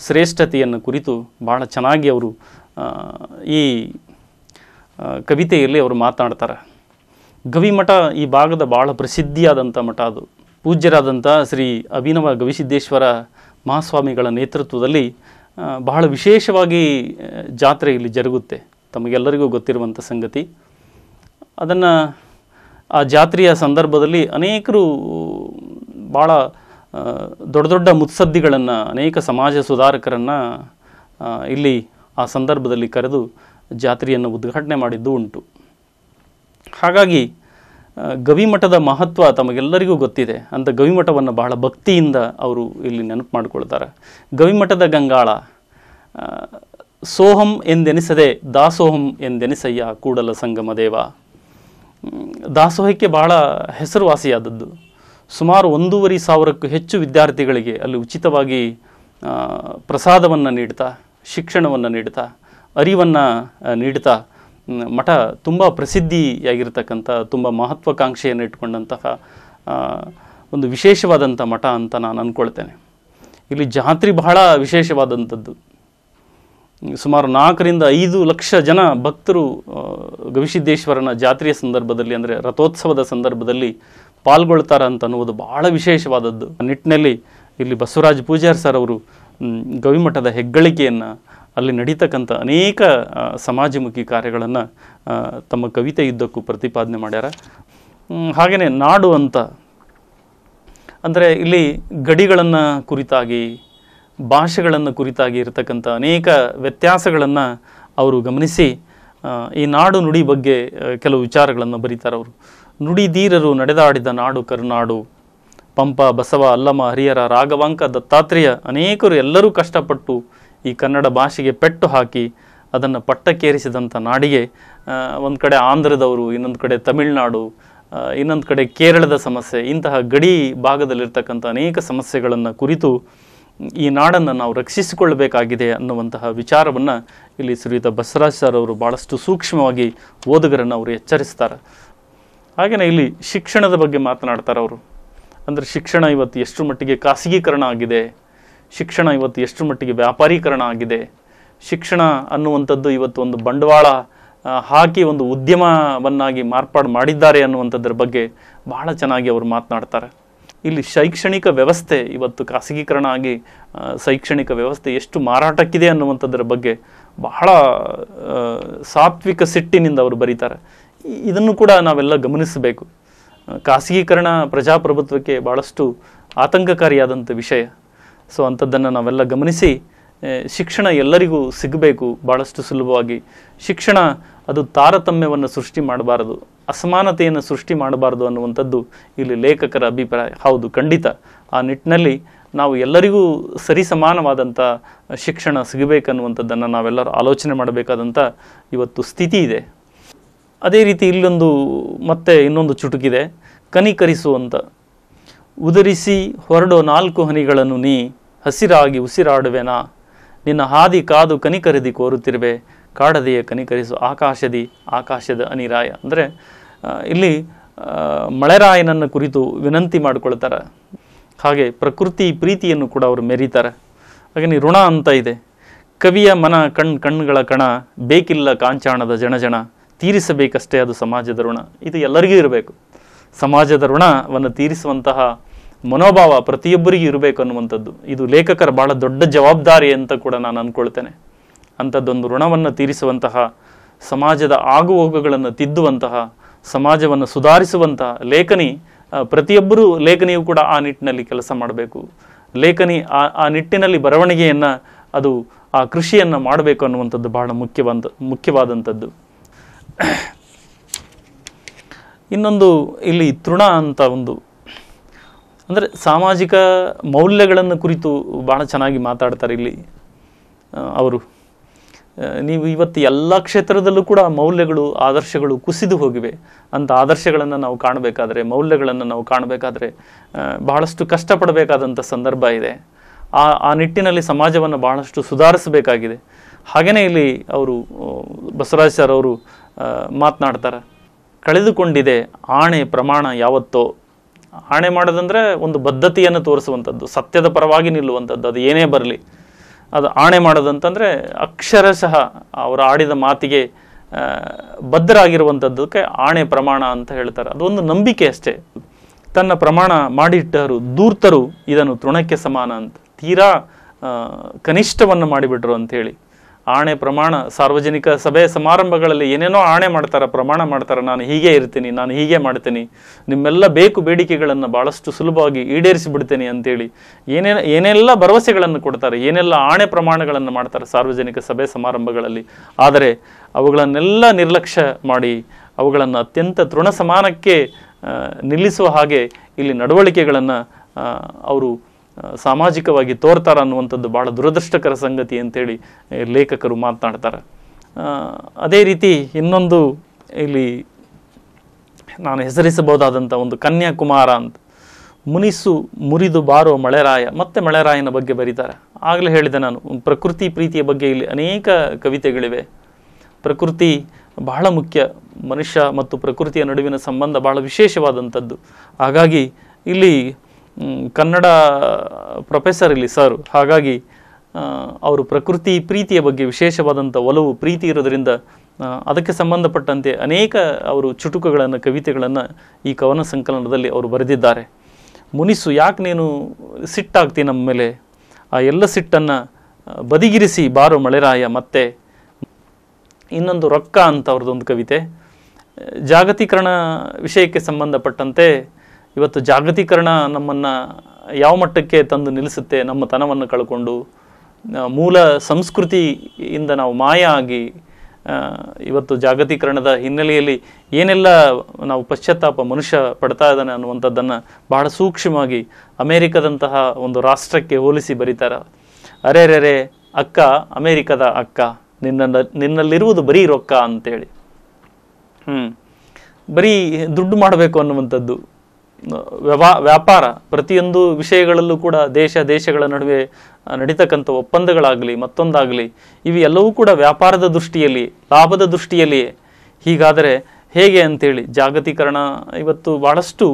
ಶ್ರೇಷ್ಠತೆಯನ್ನು ಕುರಿತು ಭಾಳ ಚೆನ್ನಾಗಿ ಅವರು ಈ ಕವಿತೆಯಲ್ಲಿ ಅವರು ಮಾತನಾಡ್ತಾರೆ ಗವಿಮಠ ಈ ಭಾಗದ ಭಾಳ ಪ್ರಸಿದ್ಧಿಯಾದಂಥ ಮಠ ಅದು ಪೂಜ್ಯರಾದಂಥ ಶ್ರೀ ಅಭಿನವ ಗವಿಸಿದ್ದೇಶ್ವರ ಮಹಾಸ್ವಾಮಿಗಳ ನೇತೃತ್ವದಲ್ಲಿ ಬಹಳ ವಿಶೇಷವಾಗಿ ಜಾತ್ರೆ ಇಲ್ಲಿ ಜರುಗುತ್ತೆ ತಮಗೆಲ್ಲರಿಗೂ ಗೊತ್ತಿರುವಂಥ ಸಂಗತಿ ಅದನ್ನು ಆ ಜಾತ್ರೆಯ ಸಂದರ್ಭದಲ್ಲಿ ಅನೇಕರು ಭಾಳ ದೊಡ್ಡ ದೊಡ್ಡ ಮುತ್ಸದ್ದಿಗಳನ್ನು ಅನೇಕ ಸಮಾಜ ಸುಧಾರಕರನ್ನು ಇಲ್ಲಿ ಆ ಸಂದರ್ಭದಲ್ಲಿ ಕರೆದು ಜಾತ್ರೆಯನ್ನು ಉದ್ಘಾಟನೆ ಮಾಡಿದ್ದು ಉಂಟು ಹಾಗಾಗಿ ಗವಿಮಠದ ಮಹತ್ವ ತಮಗೆಲ್ಲರಿಗೂ ಗೊತ್ತಿದೆ ಅಂತ ಗವಿಮಠವನ್ನು ಬಹಳ ಭಕ್ತಿಯಿಂದ ಅವರು ಇಲ್ಲಿ ನೆನಪು ಮಾಡಿಕೊಳ್ತಾರೆ ಗವಿಮಠದ ಗಂಗಾಳ ಸೋಹಂ ಎಂದೆನಿಸದೆ ದಾಸೋಹಂ ಎಂದೆನಿಸಯ್ಯ ಕೂಡಲ ಸಂಗಮ ದೇವ ದಾಸೋಹಕ್ಕೆ ಬಹಳ ಹೆಸರುವಾಸಿಯಾದದ್ದು ಸುಮಾರು ಒಂದೂವರೆ ಸಾವಿರಕ್ಕೂ ಹೆಚ್ಚು ವಿದ್ಯಾರ್ಥಿಗಳಿಗೆ ಅಲ್ಲಿ ಉಚಿತವಾಗಿ ಪ್ರಸಾದವನ್ನು ನೀಡ್ತಾ ಶಿಕ್ಷಣವನ್ನು ನೀಡ್ತಾ ಅರಿವನ್ನು ನೀಡ್ತಾ ಮಠ ತುಂಬ ಪ್ರಸಿದ್ಧಿಯಾಗಿರ್ತಕ್ಕಂಥ ತುಂಬ ಮಹತ್ವಾಕಾಂಕ್ಷೆಯನ್ನು ಇಟ್ಕೊಂಡಂತಹ ಒಂದು ವಿಶೇಷವಾದಂಥ ಮಠ ಅಂತ ನಾನು ಅಂದ್ಕೊಳ್ತೇನೆ ಇಲ್ಲಿ ಜಾತ್ರೆ ಬಹಳ ವಿಶೇಷವಾದಂಥದ್ದು ಸುಮಾರು ನಾಲ್ಕರಿಂದ ಐದು ಲಕ್ಷ ಜನ ಭಕ್ತರು ಗವಿಸಿದ್ದೇಶ್ವರನ ಜಾತ್ರೆಯ ಸಂದರ್ಭದಲ್ಲಿ ಅಂದರೆ ರಥೋತ್ಸವದ ಸಂದರ್ಭದಲ್ಲಿ ಪಾಲ್ಗೊಳ್ತಾರೆ ಅಂತ ಅನ್ನುವುದು ಬಹಳ ವಿಶೇಷವಾದದ್ದು ನಿಟ್ಟಿನಲ್ಲಿ ಇಲ್ಲಿ ಬಸವರಾಜ್ ಪೂಜಾರ್ ಸರ್ ಅವರು ಗವಿಮಠದ ಹೆಗ್ಗಳಿಕೆಯನ್ನು ಅಲ್ಲಿ ನಡೀತಕ್ಕಂಥ ಅನೇಕ ಸಮಾಜಮುಖಿ ಕಾರ್ಯಗಳನ್ನು ತಮ್ಮ ಕವಿತೆ ಯುದ್ಧಕ್ಕೂ ಪ್ರತಿಪಾದನೆ ಮಾಡ್ಯಾರ ಹಾಗೆಯೇ ನಾಡು ಅಂತ ಅಂದರೆ ಇಲ್ಲಿ ಗಡಿಗಳನ್ನು ಕುರಿತಾಗಿ ಭಾಷೆಗಳನ್ನು ಕುರಿತಾಗಿ ಇರತಕ್ಕಂಥ ಅನೇಕ ವ್ಯತ್ಯಾಸಗಳನ್ನು ಅವರು ಗಮನಿಸಿ ಈ ನಾಡು ನುಡಿ ಬಗ್ಗೆ ಕೆಲವು ವಿಚಾರಗಳನ್ನು ಬರೀತಾರೆ ಅವರು ನುಡಿದೀರರು ನಡೆದಾಡಿದ ನಾಡು ಕರುನಾಡು ಪಂಪ ಬಸವ ಅಲ್ಲಮ ಹರಿಯರ ರಾಘವಾಂಕ ದತ್ತಾತ್ರೇಯ ಅನೇಕರು ಎಲ್ಲರೂ ಕಷ್ಟಪಟ್ಟು ಈ ಕನ್ನಡ ಭಾಷೆಗೆ ಪೆಟ್ಟು ಹಾಕಿ ಅದನ್ನು ಪಟ್ಟಕ್ಕೇರಿಸಿದಂಥ ನಾಡಿಗೆ ಒಂದು ಕಡೆ ಆಂಧ್ರದವರು ಇನ್ನೊಂದು ಕಡೆ ತಮಿಳುನಾಡು ಇನ್ನೊಂದು ಕಡೆ ಕೇರಳದ ಸಮಸ್ಯೆ ಇಂತಹ ಗಡಿ ಭಾಗದಲ್ಲಿರ್ತಕ್ಕಂಥ ಅನೇಕ ಸಮಸ್ಯೆಗಳನ್ನು ಕುರಿತು ಈ ನಾಡನ್ನು ನಾವು ರಕ್ಷಿಸಿಕೊಳ್ಳಬೇಕಾಗಿದೆ ಅನ್ನುವಂತಹ ವಿಚಾರವನ್ನು ಇಲ್ಲಿ ಶ್ರೀಯುತ ಬಸವರಾಜ್ ಸರ್ ಅವರು ಭಾಳಷ್ಟು ಸೂಕ್ಷ್ಮವಾಗಿ ಓದುಗರನ್ನು ಅವರು ಎಚ್ಚರಿಸ್ತಾರೆ ಹಾಗೆಯೇ ಇಲ್ಲಿ ಶಿಕ್ಷಣದ ಬಗ್ಗೆ ಮಾತನಾಡ್ತಾರೆ ಅವರು ಅಂದರೆ ಶಿಕ್ಷಣ ಇವತ್ತು ಎಷ್ಟು ಮಟ್ಟಿಗೆ ಖಾಸಗೀಕರಣ ಆಗಿದೆ ಶಿಕ್ಷಣ ಇವತ್ತು ಎಷ್ಟು ಮಟ್ಟಿಗೆ ವ್ಯಾಪಾರೀಕರಣ ಆಗಿದೆ ಶಿಕ್ಷಣ ಅನ್ನುವಂಥದ್ದು ಇವತ್ತು ಒಂದು ಬಂಡವಾಳ ಹಾಕಿ ಒಂದು ಉದ್ಯಮವನ್ನಾಗಿ ಮಾರ್ಪಾಡು ಮಾಡಿದ್ದಾರೆ ಅನ್ನುವಂಥದ್ರ ಬಗ್ಗೆ ಬಹಳ ಚೆನ್ನಾಗಿ ಅವರು ಮಾತನಾಡ್ತಾರೆ ಇಲ್ಲಿ ಶೈಕ್ಷಣಿಕ ವ್ಯವಸ್ಥೆ ಇವತ್ತು ಖಾಸಗೀಕರಣ ಆಗಿ ಶೈಕ್ಷಣಿಕ ವ್ಯವಸ್ಥೆ ಎಷ್ಟು ಮಾರಾಟಕ್ಕಿದೆ ಅನ್ನುವಂಥದ್ರ ಬಗ್ಗೆ ಬಹಳ ಸಾತ್ವಿಕ ಸಿಟ್ಟಿನಿಂದ ಅವರು ಬರೀತಾರೆ ಇದನ್ನು ಕೂಡ ನಾವೆಲ್ಲ ಗಮನಿಸಬೇಕು ಖಾಸಗೀಕರಣ ಪ್ರಜಾಪ್ರಭುತ್ವಕ್ಕೆ ಭಾಳಷ್ಟು ಆತಂಕಕಾರಿಯಾದಂಥ ವಿಷಯ ಸೊ ಅಂಥದ್ದನ್ನು ನಾವೆಲ್ಲ ಗಮನಿಸಿ ಶಿಕ್ಷಣ ಎಲ್ಲರಿಗೂ ಸಿಗಬೇಕು ಭಾಳಷ್ಟು ಸುಲಭವಾಗಿ ಶಿಕ್ಷಣ ಅದು ತಾರತಮ್ಯವನ್ನು ಸೃಷ್ಟಿ ಮಾಡಬಾರದು ಅಸಮಾನತೆಯನ್ನು ಸೃಷ್ಟಿ ಮಾಡಬಾರದು ಅನ್ನುವಂಥದ್ದು ಇಲ್ಲಿ ಲೇಖಕರ ಅಭಿಪ್ರಾಯ ಹೌದು ಖಂಡಿತ ಆ ನಿಟ್ಟಿನಲ್ಲಿ ನಾವು ಎಲ್ಲರಿಗೂ ಸರಿಸಮಾನವಾದಂಥ ಶಿಕ್ಷಣ ಸಿಗಬೇಕನ್ನುವಂಥದ್ದನ್ನು ನಾವೆಲ್ಲರೂ ಆಲೋಚನೆ ಮಾಡಬೇಕಾದಂಥ ಇವತ್ತು ಸ್ಥಿತಿ ಇದೆ ಅದೇ ರೀತಿ ಇಲ್ಲೊಂದು ಮತ್ತೆ ಇನ್ನೊಂದು ಚುಟುಕಿದೆ ಕನಿಕರಿಸುವಂಥ ಉದರಿಸಿ ಹೊರಡೋ ನಾಲ್ಕು ಹನಿಗಳನ್ನು ನೀ ಹಸಿರಾಗಿ ಉಸಿರಾಡುವೆನಾ ನಿನ್ನ ಹಾದಿ ಕಾದು ಕನಿಕರಿದಿ ಕೋರುತ್ತಿರುವೆ ಕಾಡದೆಯ ಕನಿಕರಿಸು ಆಕಾಶದಿ ಆಕಾಶದ ಅನಿರಾಯ ಅಂದರೆ ಇಲ್ಲಿ ಮಳೆರಾಯನನ್ನು ಕುರಿತು ವಿನಂತಿ ಮಾಡಿಕೊಳ್ತಾರೆ ಹಾಗೆ ಪ್ರಕೃತಿ ಪ್ರೀತಿಯನ್ನು ಕೂಡ ಅವರು ಮೆರೀತಾರೆ ನೀ ಋಣ ಅಂತ ಇದೆ ಕವಿಯ ಮನ ಕಣ್ ಕಣ್ಗಳ ಕಣ ಬೇಕಿಲ್ಲ ಕಾಂಚಾಣದ ಜನಜನ ತೀರಿಸಬೇಕಷ್ಟೇ ಅದು ಸಮಾಜದ ಋಣ ಇದು ಎಲ್ಲರಿಗೂ ಇರಬೇಕು ಸಮಾಜದ ಋಣವನ್ನು ತೀರಿಸುವಂತಹ ಮನೋಭಾವ ಪ್ರತಿಯೊಬ್ಬರಿಗೂ ಇರಬೇಕು ಅನ್ನುವಂಥದ್ದು ಇದು ಲೇಖಕರ ಬಹಳ ದೊಡ್ಡ ಜವಾಬ್ದಾರಿ ಅಂತ ಕೂಡ ನಾನು ಅಂದ್ಕೊಳ್ತೇನೆ ಅಂಥದ್ದೊಂದು ಋಣವನ್ನು ತೀರಿಸುವಂತಹ ಸಮಾಜದ ಆಗು ಹೋಗುಗಳನ್ನು ತಿದ್ದುವಂತಹ ಸಮಾಜವನ್ನು ಸುಧಾರಿಸುವಂತಹ ಲೇಖನಿ ಪ್ರತಿಯೊಬ್ಬರೂ ಲೇಖನಿಯು ಕೂಡ ಆ ನಿಟ್ಟಿನಲ್ಲಿ ಕೆಲಸ ಮಾಡಬೇಕು ಲೇಖನಿ ಆ ಆ ನಿಟ್ಟಿನಲ್ಲಿ ಬರವಣಿಗೆಯನ್ನು ಅದು ಆ ಕೃಷಿಯನ್ನು ಮಾಡಬೇಕು ಅನ್ನುವಂಥದ್ದು ಬಹಳ ಮುಖ್ಯವಾದ ಮುಖ್ಯವಾದಂಥದ್ದು ಇನ್ನೊಂದು ಇಲ್ಲಿ ತೃಣ ಅಂತ ಒಂದು ಅಂದರೆ ಸಾಮಾಜಿಕ ಮೌಲ್ಯಗಳನ್ನು ಕುರಿತು ಭಾಳ ಚೆನ್ನಾಗಿ ಮಾತಾಡ್ತಾರೆ ಇಲ್ಲಿ ಅವರು ನೀವು ಇವತ್ತು ಎಲ್ಲ ಕ್ಷೇತ್ರದಲ್ಲೂ ಕೂಡ ಮೌಲ್ಯಗಳು ಆದರ್ಶಗಳು ಕುಸಿದು ಹೋಗಿವೆ ಅಂತ ಆದರ್ಶಗಳನ್ನು ನಾವು ಕಾಣಬೇಕಾದ್ರೆ ಮೌಲ್ಯಗಳನ್ನು ನಾವು ಕಾಣಬೇಕಾದ್ರೆ ಬಹಳಷ್ಟು ಕಷ್ಟಪಡಬೇಕಾದಂಥ ಸಂದರ್ಭ ಇದೆ ಆ ಆ ನಿಟ್ಟಿನಲ್ಲಿ ಸಮಾಜವನ್ನು ಬಹಳಷ್ಟು ಸುಧಾರಿಸಬೇಕಾಗಿದೆ ಹಾಗೆಯೇ ಇಲ್ಲಿ ಅವರು ಬಸವರಾಜ್ ಸರ್ ಅವರು ಮಾತನಾಡ್ತಾರೆ ಕಳೆದುಕೊಂಡಿದೆ ಆಣೆ ಪ್ರಮಾಣ ಯಾವತ್ತೋ ಆಣೆ ಮಾಡೋದಂದರೆ ಒಂದು ಬದ್ಧತೆಯನ್ನು ತೋರಿಸುವಂಥದ್ದು ಸತ್ಯದ ಪರವಾಗಿ ನಿಲ್ಲುವಂಥದ್ದು ಅದು ಏನೇ ಬರಲಿ ಅದು ಆಣೆ ಮಾಡೋದಂತಂದರೆ ಅಕ್ಷರಶಃ ಅವರು ಆಡಿದ ಮಾತಿಗೆ ಬದ್ಧರಾಗಿರುವಂಥದ್ದಕ್ಕೆ ಆಣೆ ಪ್ರಮಾಣ ಅಂತ ಹೇಳ್ತಾರೆ ಅದೊಂದು ನಂಬಿಕೆ ಅಷ್ಟೇ ತನ್ನ ಪ್ರಮಾಣ ಮಾಡಿಟ್ಟರು ದೂರ್ತರು ಇದನ್ನು ತೃಣಕ್ಕೆ ಸಮಾನ ಅಂತ ತೀರಾ ಕನಿಷ್ಠವನ್ನು ಮಾಡಿಬಿಟ್ರು ಹೇಳಿ ಆಣೆ ಪ್ರಮಾಣ ಸಾರ್ವಜನಿಕ ಸಭೆ ಸಮಾರಂಭಗಳಲ್ಲಿ ಏನೇನೋ ಆಣೆ ಮಾಡ್ತಾರೆ ಪ್ರಮಾಣ ಮಾಡ್ತಾರೆ ನಾನು ಹೀಗೆ ಇರ್ತೀನಿ ನಾನು ಹೀಗೆ ಮಾಡ್ತೀನಿ ನಿಮ್ಮೆಲ್ಲ ಬೇಕು ಬೇಡಿಕೆಗಳನ್ನು ಭಾಳಷ್ಟು ಸುಲಭವಾಗಿ ಈಡೇರಿಸಿಬಿಡ್ತೇನೆ ಅಂತೇಳಿ ಏನೇನ ಏನೆಲ್ಲ ಭರವಸೆಗಳನ್ನು ಕೊಡ್ತಾರೆ ಏನೆಲ್ಲ ಆಣೆ ಪ್ರಮಾಣಗಳನ್ನು ಮಾಡ್ತಾರೆ ಸಾರ್ವಜನಿಕ ಸಭೆ ಸಮಾರಂಭಗಳಲ್ಲಿ ಆದರೆ ಅವುಗಳನ್ನೆಲ್ಲ ನಿರ್ಲಕ್ಷ್ಯ ಮಾಡಿ ಅವುಗಳನ್ನು ಅತ್ಯಂತ ತೃಣ ಸಮಾನಕ್ಕೆ ನಿಲ್ಲಿಸುವ ಹಾಗೆ ಇಲ್ಲಿ ನಡವಳಿಕೆಗಳನ್ನು ಅವರು ಸಾಮಾಜಿಕವಾಗಿ ತೋರ್ತಾರ ಅನ್ನುವಂಥದ್ದು ಭಾಳ ದುರದೃಷ್ಟಕರ ಸಂಗತಿ ಅಂತೇಳಿ ಲೇಖಕರು ಮಾತನಾಡ್ತಾರೆ ಅದೇ ರೀತಿ ಇನ್ನೊಂದು ಇಲ್ಲಿ ನಾನು ಹೆಸರಿಸಬಹುದಾದಂಥ ಒಂದು ಕನ್ಯಾಕುಮಾರ ಅಂತ ಮುನಿಸು ಮುರಿದು ಬಾರೋ ಮಳೆರಾಯ ಮತ್ತೆ ಮಳೆರಾಯನ ಬಗ್ಗೆ ಬರೀತಾರೆ ಆಗಲೇ ಹೇಳಿದೆ ನಾನು ಪ್ರಕೃತಿ ಪ್ರೀತಿಯ ಬಗ್ಗೆ ಇಲ್ಲಿ ಅನೇಕ ಕವಿತೆಗಳಿವೆ ಪ್ರಕೃತಿ ಬಹಳ ಮುಖ್ಯ ಮನುಷ್ಯ ಮತ್ತು ಪ್ರಕೃತಿಯ ನಡುವಿನ ಸಂಬಂಧ ಬಹಳ ವಿಶೇಷವಾದಂಥದ್ದು ಹಾಗಾಗಿ ಇಲ್ಲಿ ಕನ್ನಡ ಪ್ರೊಫೆಸರ್ ಇಲ್ಲಿ ಸರ್ ಹಾಗಾಗಿ ಅವರು ಪ್ರಕೃತಿ ಪ್ರೀತಿಯ ಬಗ್ಗೆ ವಿಶೇಷವಾದಂಥ ಒಲವು ಪ್ರೀತಿ ಇರೋದರಿಂದ ಅದಕ್ಕೆ ಸಂಬಂಧಪಟ್ಟಂತೆ ಅನೇಕ ಅವರು ಚುಟುಕುಗಳನ್ನು ಕವಿತೆಗಳನ್ನು ಈ ಕವನ ಸಂಕಲನದಲ್ಲಿ ಅವರು ಬರೆದಿದ್ದಾರೆ ಮುನಿಸು ಯಾಕೆ ನೀನು ಸಿಟ್ಟಾಗ್ತಿ ನಮ್ಮ ಮೇಲೆ ಆ ಎಲ್ಲ ಸಿಟ್ಟನ್ನು ಬದಿಗಿರಿಸಿ ಬಾರೋ ಮಳೆರಾಯ ಮತ್ತೆ ಇನ್ನೊಂದು ರೊಕ್ಕ ಅಂತ ಅವ್ರದ್ದೊಂದು ಕವಿತೆ ಜಾಗತೀಕರಣ ವಿಷಯಕ್ಕೆ ಸಂಬಂಧಪಟ್ಟಂತೆ ಇವತ್ತು ಜಾಗತೀಕರಣ ನಮ್ಮನ್ನು ಯಾವ ಮಟ್ಟಕ್ಕೆ ತಂದು ನಿಲ್ಲಿಸುತ್ತೆ ನಮ್ಮ ತನವನ್ನು ಕಳ್ಕೊಂಡು ಮೂಲ ಸಂಸ್ಕೃತಿಯಿಂದ ನಾವು ಮಾಯ ಆಗಿ ಇವತ್ತು ಜಾಗತೀಕರಣದ ಹಿನ್ನೆಲೆಯಲ್ಲಿ ಏನೆಲ್ಲ ನಾವು ಪಶ್ಚಾತ್ತಾಪ ಮನುಷ್ಯ ಪಡ್ತಾ ಇದ್ದಾನೆ ಅನ್ನುವಂಥದ್ದನ್ನು ಬಹಳ ಸೂಕ್ಷ್ಮವಾಗಿ ಅಮೇರಿಕದಂತಹ ಒಂದು ರಾಷ್ಟ್ರಕ್ಕೆ ಹೋಲಿಸಿ ಬರೀತಾರೆ ಅರೆರೆರೆ ಅಕ್ಕ ಅಮೇರಿಕದ ಅಕ್ಕ ನಿನ್ನ ನಿನ್ನಲ್ಲಿರುವುದು ಬರೀ ರೊಕ್ಕ ಅಂತೇಳಿ ಹ್ಞೂ ಬರೀ ದುಡ್ಡು ಮಾಡಬೇಕು ಅನ್ನುವಂಥದ್ದು ವ್ಯವಾ ವ್ಯಾಪಾರ ಪ್ರತಿಯೊಂದು ವಿಷಯಗಳಲ್ಲೂ ಕೂಡ ದೇಶ ದೇಶಗಳ ನಡುವೆ ನಡೀತಕ್ಕಂಥ ಒಪ್ಪಂದಗಳಾಗಲಿ ಮತ್ತೊಂದಾಗಲಿ ಇವೆಲ್ಲವೂ ಕೂಡ ವ್ಯಾಪಾರದ ದೃಷ್ಟಿಯಲ್ಲಿ ಲಾಭದ ದೃಷ್ಟಿಯಲ್ಲಿಯೇ ಹೀಗಾದರೆ ಹೇಗೆ ಅಂತೇಳಿ ಜಾಗತೀಕರಣ ಇವತ್ತು ಭಾಳಷ್ಟು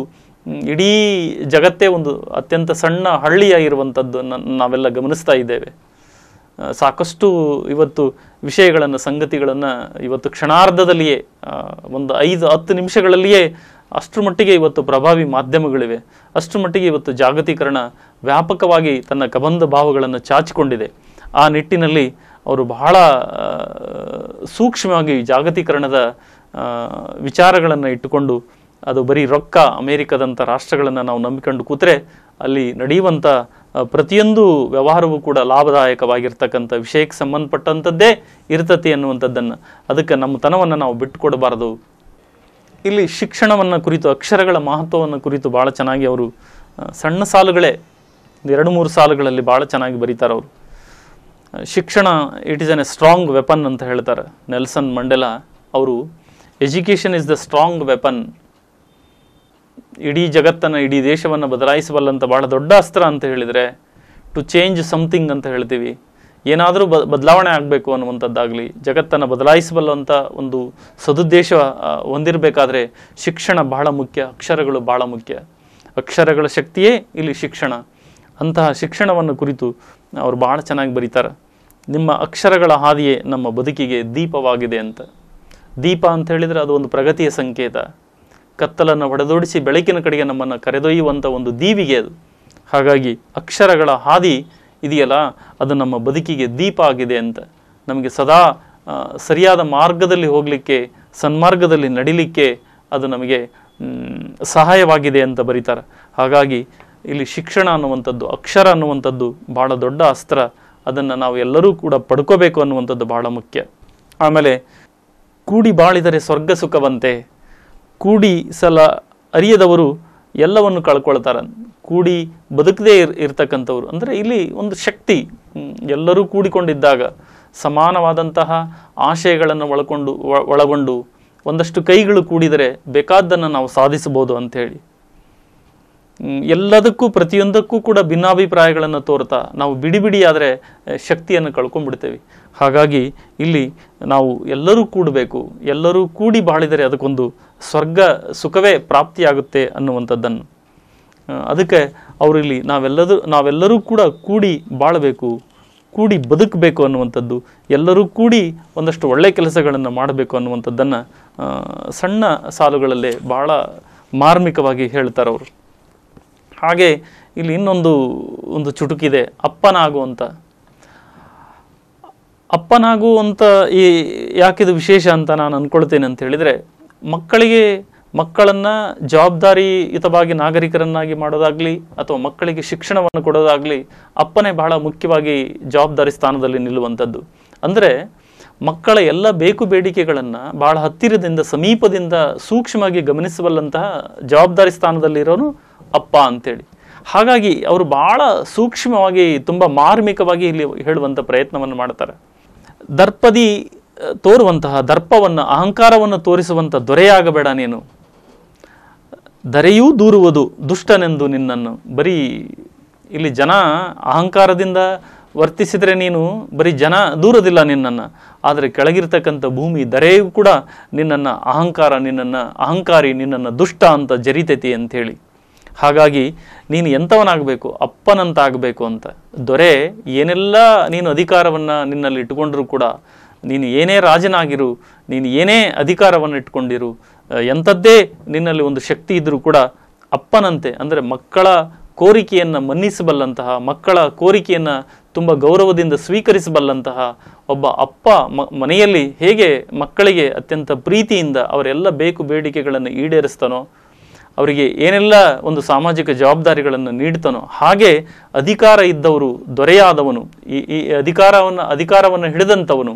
ಇಡೀ ಜಗತ್ತೇ ಒಂದು ಅತ್ಯಂತ ಸಣ್ಣ ಹಳ್ಳಿಯಾಗಿರುವಂಥದ್ದು ನಾವೆಲ್ಲ ಗಮನಿಸ್ತಾ ಇದ್ದೇವೆ ಸಾಕಷ್ಟು ಇವತ್ತು ವಿಷಯಗಳನ್ನು ಸಂಗತಿಗಳನ್ನು ಇವತ್ತು ಕ್ಷಣಾರ್ಧದಲ್ಲಿಯೇ ಒಂದು ಐದು ಹತ್ತು ನಿಮಿಷಗಳಲ್ಲಿಯೇ ಅಷ್ಟರ ಮಟ್ಟಿಗೆ ಇವತ್ತು ಪ್ರಭಾವಿ ಮಾಧ್ಯಮಗಳಿವೆ ಅಷ್ಟರ ಮಟ್ಟಿಗೆ ಇವತ್ತು ಜಾಗತೀಕರಣ ವ್ಯಾಪಕವಾಗಿ ತನ್ನ ಕಬಂಧ ಭಾವಗಳನ್ನು ಚಾಚಿಕೊಂಡಿದೆ ಆ ನಿಟ್ಟಿನಲ್ಲಿ ಅವರು ಬಹಳ ಸೂಕ್ಷ್ಮವಾಗಿ ಜಾಗತೀಕರಣದ ವಿಚಾರಗಳನ್ನು ಇಟ್ಟುಕೊಂಡು ಅದು ಬರೀ ರೊಕ್ಕ ಅಮೇರಿಕದಂಥ ರಾಷ್ಟ್ರಗಳನ್ನು ನಾವು ನಂಬಿಕೊಂಡು ಕೂತ್ರೆ ಅಲ್ಲಿ ನಡೆಯುವಂಥ ಪ್ರತಿಯೊಂದು ವ್ಯವಹಾರವೂ ಕೂಡ ಲಾಭದಾಯಕವಾಗಿರ್ತಕ್ಕಂಥ ವಿಷಯಕ್ಕೆ ಸಂಬಂಧಪಟ್ಟಂಥದ್ದೇ ಇರ್ತತಿ ಅನ್ನುವಂಥದ್ದನ್ನು ಅದಕ್ಕೆ ನಮ್ಮ ತನವನ್ನು ನಾವು ಬಿಟ್ಟುಕೊಡಬಾರದು ಇಲ್ಲಿ ಶಿಕ್ಷಣವನ್ನು ಕುರಿತು ಅಕ್ಷರಗಳ ಮಹತ್ವವನ್ನು ಕುರಿತು ಭಾಳ ಚೆನ್ನಾಗಿ ಅವರು ಸಣ್ಣ ಸಾಲುಗಳೇ ಎರಡು ಮೂರು ಸಾಲುಗಳಲ್ಲಿ ಭಾಳ ಚೆನ್ನಾಗಿ ಬರೀತಾರೆ ಅವರು ಶಿಕ್ಷಣ it is an a strong weapon ಅಂತ ಹೇಳ್ತಾರೆ ನೆಲ್ಸನ್ ಮಂಡೆಲ ಅವರು education is the strong weapon ಇಡೀ ಜಗತ್ತನ್ನು ಇಡೀ ದೇಶವನ್ನು ಬದಲಾಯಿಸಬಲ್ಲಂಥ ಭಾಳ ದೊಡ್ಡ ಅಸ್ತ್ರ ಅಂತ ಹೇಳಿದರೆ ಟು ಚೇಂಜ್ ಸಮ್ಥಿಂಗ್ ಅಂತ ಹೇಳ್ತೀವಿ ಏನಾದರೂ ಬದಲಾವಣೆ ಆಗಬೇಕು ಅನ್ನುವಂಥದ್ದಾಗಲಿ ಜಗತ್ತನ್ನು ಬದಲಾಯಿಸಬಲ್ಲಂಥ ಒಂದು ಸದುದ್ದೇಶ ಹೊಂದಿರಬೇಕಾದ್ರೆ ಶಿಕ್ಷಣ ಬಹಳ ಮುಖ್ಯ ಅಕ್ಷರಗಳು ಬಹಳ ಮುಖ್ಯ ಅಕ್ಷರಗಳ ಶಕ್ತಿಯೇ ಇಲ್ಲಿ ಶಿಕ್ಷಣ ಅಂತಹ ಶಿಕ್ಷಣವನ್ನು ಕುರಿತು ಅವರು ಭಾಳ ಚೆನ್ನಾಗಿ ಬರೀತಾರೆ ನಿಮ್ಮ ಅಕ್ಷರಗಳ ಹಾದಿಯೇ ನಮ್ಮ ಬದುಕಿಗೆ ದೀಪವಾಗಿದೆ ಅಂತ ದೀಪ ಅಂತ ಹೇಳಿದರೆ ಅದು ಒಂದು ಪ್ರಗತಿಯ ಸಂಕೇತ ಕತ್ತಲನ್ನು ಹೊಡೆದೋಡಿಸಿ ಬೆಳಕಿನ ಕಡೆಗೆ ನಮ್ಮನ್ನು ಕರೆದೊಯ್ಯುವಂಥ ಒಂದು ದೀವಿಗೆ ಅದು ಹಾಗಾಗಿ ಅಕ್ಷರಗಳ ಹಾದಿ ಇದೆಯಲ್ಲ ಅದು ನಮ್ಮ ಬದುಕಿಗೆ ದೀಪ ಆಗಿದೆ ಅಂತ ನಮಗೆ ಸದಾ ಸರಿಯಾದ ಮಾರ್ಗದಲ್ಲಿ ಹೋಗಲಿಕ್ಕೆ ಸನ್ಮಾರ್ಗದಲ್ಲಿ ನಡಿಲಿಕ್ಕೆ ಅದು ನಮಗೆ ಸಹಾಯವಾಗಿದೆ ಅಂತ ಬರೀತಾರೆ ಹಾಗಾಗಿ ಇಲ್ಲಿ ಶಿಕ್ಷಣ ಅನ್ನುವಂಥದ್ದು ಅಕ್ಷರ ಅನ್ನುವಂಥದ್ದು ಭಾಳ ದೊಡ್ಡ ಅಸ್ತ್ರ ಅದನ್ನು ನಾವು ಎಲ್ಲರೂ ಕೂಡ ಪಡ್ಕೋಬೇಕು ಅನ್ನುವಂಥದ್ದು ಭಾಳ ಮುಖ್ಯ ಆಮೇಲೆ ಕೂಡಿ ಬಾಳಿದರೆ ಸ್ವರ್ಗ ಸುಖವಂತೆ ಕೂಡಿ ಸಲ ಅರಿಯದವರು ಎಲ್ಲವನ್ನು ಕಳ್ಕೊಳ್ತಾರೆ ಕೂಡಿ ಬದುಕದೇ ಇರ್ ಇರ್ತಕ್ಕಂಥವ್ರು ಅಂದರೆ ಇಲ್ಲಿ ಒಂದು ಶಕ್ತಿ ಎಲ್ಲರೂ ಕೂಡಿಕೊಂಡಿದ್ದಾಗ ಸಮಾನವಾದಂತಹ ಆಶಯಗಳನ್ನು ಒಳಕೊಂಡು ಒಳಗೊಂಡು ಒಂದಷ್ಟು ಕೈಗಳು ಕೂಡಿದರೆ ಬೇಕಾದ್ದನ್ನು ನಾವು ಸಾಧಿಸಬಹುದು ಅಂಥೇಳಿ ಎಲ್ಲದಕ್ಕೂ ಪ್ರತಿಯೊಂದಕ್ಕೂ ಕೂಡ ಭಿನ್ನಾಭಿಪ್ರಾಯಗಳನ್ನು ತೋರ್ತಾ ನಾವು ಬಿಡಿ ಬಿಡಿಯಾದರೆ ಶಕ್ತಿಯನ್ನು ಕಳ್ಕೊಂಡ್ಬಿಡ್ತೇವೆ ಹಾಗಾಗಿ ಇಲ್ಲಿ ನಾವು ಎಲ್ಲರೂ ಕೂಡಬೇಕು ಎಲ್ಲರೂ ಕೂಡಿ ಬಾಳಿದರೆ ಅದಕ್ಕೊಂದು ಸ್ವರ್ಗ ಸುಖವೇ ಪ್ರಾಪ್ತಿಯಾಗುತ್ತೆ ಅನ್ನುವಂಥದ್ದನ್ನು ಅದಕ್ಕೆ ಅವರಿಲ್ಲಿ ನಾವೆಲ್ಲರೂ ನಾವೆಲ್ಲರೂ ಕೂಡ ಕೂಡಿ ಬಾಳಬೇಕು ಕೂಡಿ ಬದುಕಬೇಕು ಅನ್ನುವಂಥದ್ದು ಎಲ್ಲರೂ ಕೂಡಿ ಒಂದಷ್ಟು ಒಳ್ಳೆಯ ಕೆಲಸಗಳನ್ನು ಮಾಡಬೇಕು ಅನ್ನುವಂಥದ್ದನ್ನು ಸಣ್ಣ ಸಾಲುಗಳಲ್ಲೇ ಭಾಳ ಮಾರ್ಮಿಕವಾಗಿ ಹೇಳ್ತಾರೆ ಅವರು ಹಾಗೆ ಇಲ್ಲಿ ಇನ್ನೊಂದು ಒಂದು ಚುಟುಕಿದೆ ಅಪ್ಪನಾಗುವಂಥ ಅಪ್ಪನಾಗುವಂಥ ಈ ಯಾಕಿದು ವಿಶೇಷ ಅಂತ ನಾನು ಅಂದ್ಕೊಳ್ತೇನೆ ಅಂತ ಹೇಳಿದರೆ ಮಕ್ಕಳಿಗೆ ಮಕ್ಕಳನ್ನು ಜವಾಬ್ದಾರಿಯುತವಾಗಿ ನಾಗರಿಕರನ್ನಾಗಿ ಮಾಡೋದಾಗಲಿ ಅಥವಾ ಮಕ್ಕಳಿಗೆ ಶಿಕ್ಷಣವನ್ನು ಕೊಡೋದಾಗಲಿ ಅಪ್ಪನೇ ಬಹಳ ಮುಖ್ಯವಾಗಿ ಜವಾಬ್ದಾರಿ ಸ್ಥಾನದಲ್ಲಿ ನಿಲ್ಲುವಂಥದ್ದು ಅಂದರೆ ಮಕ್ಕಳ ಎಲ್ಲ ಬೇಕು ಬೇಡಿಕೆಗಳನ್ನು ಬಹಳ ಹತ್ತಿರದಿಂದ ಸಮೀಪದಿಂದ ಸೂಕ್ಷ್ಮವಾಗಿ ಗಮನಿಸಬಲ್ಲಂತಹ ಜವಾಬ್ದಾರಿ ಸ್ಥಾನದಲ್ಲಿರೋನು ಅಪ್ಪ ಅಂತೇಳಿ ಹಾಗಾಗಿ ಅವರು ಭಾಳ ಸೂಕ್ಷ್ಮವಾಗಿ ತುಂಬ ಮಾರ್ಮಿಕವಾಗಿ ಇಲ್ಲಿ ಹೇಳುವಂಥ ಪ್ರಯತ್ನವನ್ನು ಮಾಡ್ತಾರೆ ದರ್ಪದಿ ತೋರುವಂತಹ ದರ್ಪವನ್ನು ಅಹಂಕಾರವನ್ನು ತೋರಿಸುವಂಥ ದೊರೆಯಾಗಬೇಡ ನೀನು ದರೆಯೂ ದೂರುವುದು ದುಷ್ಟನೆಂದು ನಿನ್ನನ್ನು ಬರೀ ಇಲ್ಲಿ ಜನ ಅಹಂಕಾರದಿಂದ ವರ್ತಿಸಿದರೆ ನೀನು ಬರೀ ಜನ ದೂರದಿಲ್ಲ ನಿನ್ನನ್ನು ಆದರೆ ಕೆಳಗಿರ್ತಕ್ಕಂಥ ಭೂಮಿ ದರೆಯೂ ಕೂಡ ನಿನ್ನನ್ನು ಅಹಂಕಾರ ನಿನ್ನನ್ನು ಅಹಂಕಾರಿ ನಿನ್ನನ್ನು ದುಷ್ಟ ಅಂತ ಜರಿತೈತಿ ಅಂಥೇಳಿ ಹಾಗಾಗಿ ನೀನು ಎಂಥವನಾಗಬೇಕು ಅಪ್ಪನಂತಾಗಬೇಕು ಅಂತ ದೊರೆ ಏನೆಲ್ಲ ನೀನು ಅಧಿಕಾರವನ್ನು ನಿನ್ನಲ್ಲಿ ಇಟ್ಟುಕೊಂಡರೂ ಕೂಡ ನೀನು ಏನೇ ರಾಜನಾಗಿರು ನೀನು ಏನೇ ಅಧಿಕಾರವನ್ನು ಇಟ್ಕೊಂಡಿರು ಎಂಥದ್ದೇ ನಿನ್ನಲ್ಲಿ ಒಂದು ಶಕ್ತಿ ಇದ್ದರೂ ಕೂಡ ಅಪ್ಪನಂತೆ ಅಂದರೆ ಮಕ್ಕಳ ಕೋರಿಕೆಯನ್ನು ಮನ್ನಿಸಬಲ್ಲಂತಹ ಮಕ್ಕಳ ಕೋರಿಕೆಯನ್ನು ತುಂಬ ಗೌರವದಿಂದ ಸ್ವೀಕರಿಸಬಲ್ಲಂತಹ ಒಬ್ಬ ಅಪ್ಪ ಮನೆಯಲ್ಲಿ ಹೇಗೆ ಮಕ್ಕಳಿಗೆ ಅತ್ಯಂತ ಪ್ರೀತಿಯಿಂದ ಅವರೆಲ್ಲ ಬೇಕು ಬೇಡಿಕೆಗಳನ್ನು ಈಡೇರಿಸ್ತಾನೋ ಅವರಿಗೆ ಏನೆಲ್ಲ ಒಂದು ಸಾಮಾಜಿಕ ಜವಾಬ್ದಾರಿಗಳನ್ನು ನೀಡ್ತಾನೋ ಹಾಗೆ ಅಧಿಕಾರ ಇದ್ದವರು ದೊರೆಯಾದವನು ಈ ಈ ಅಧಿಕಾರವನ್ನು ಅಧಿಕಾರವನ್ನು ಹಿಡಿದಂಥವನು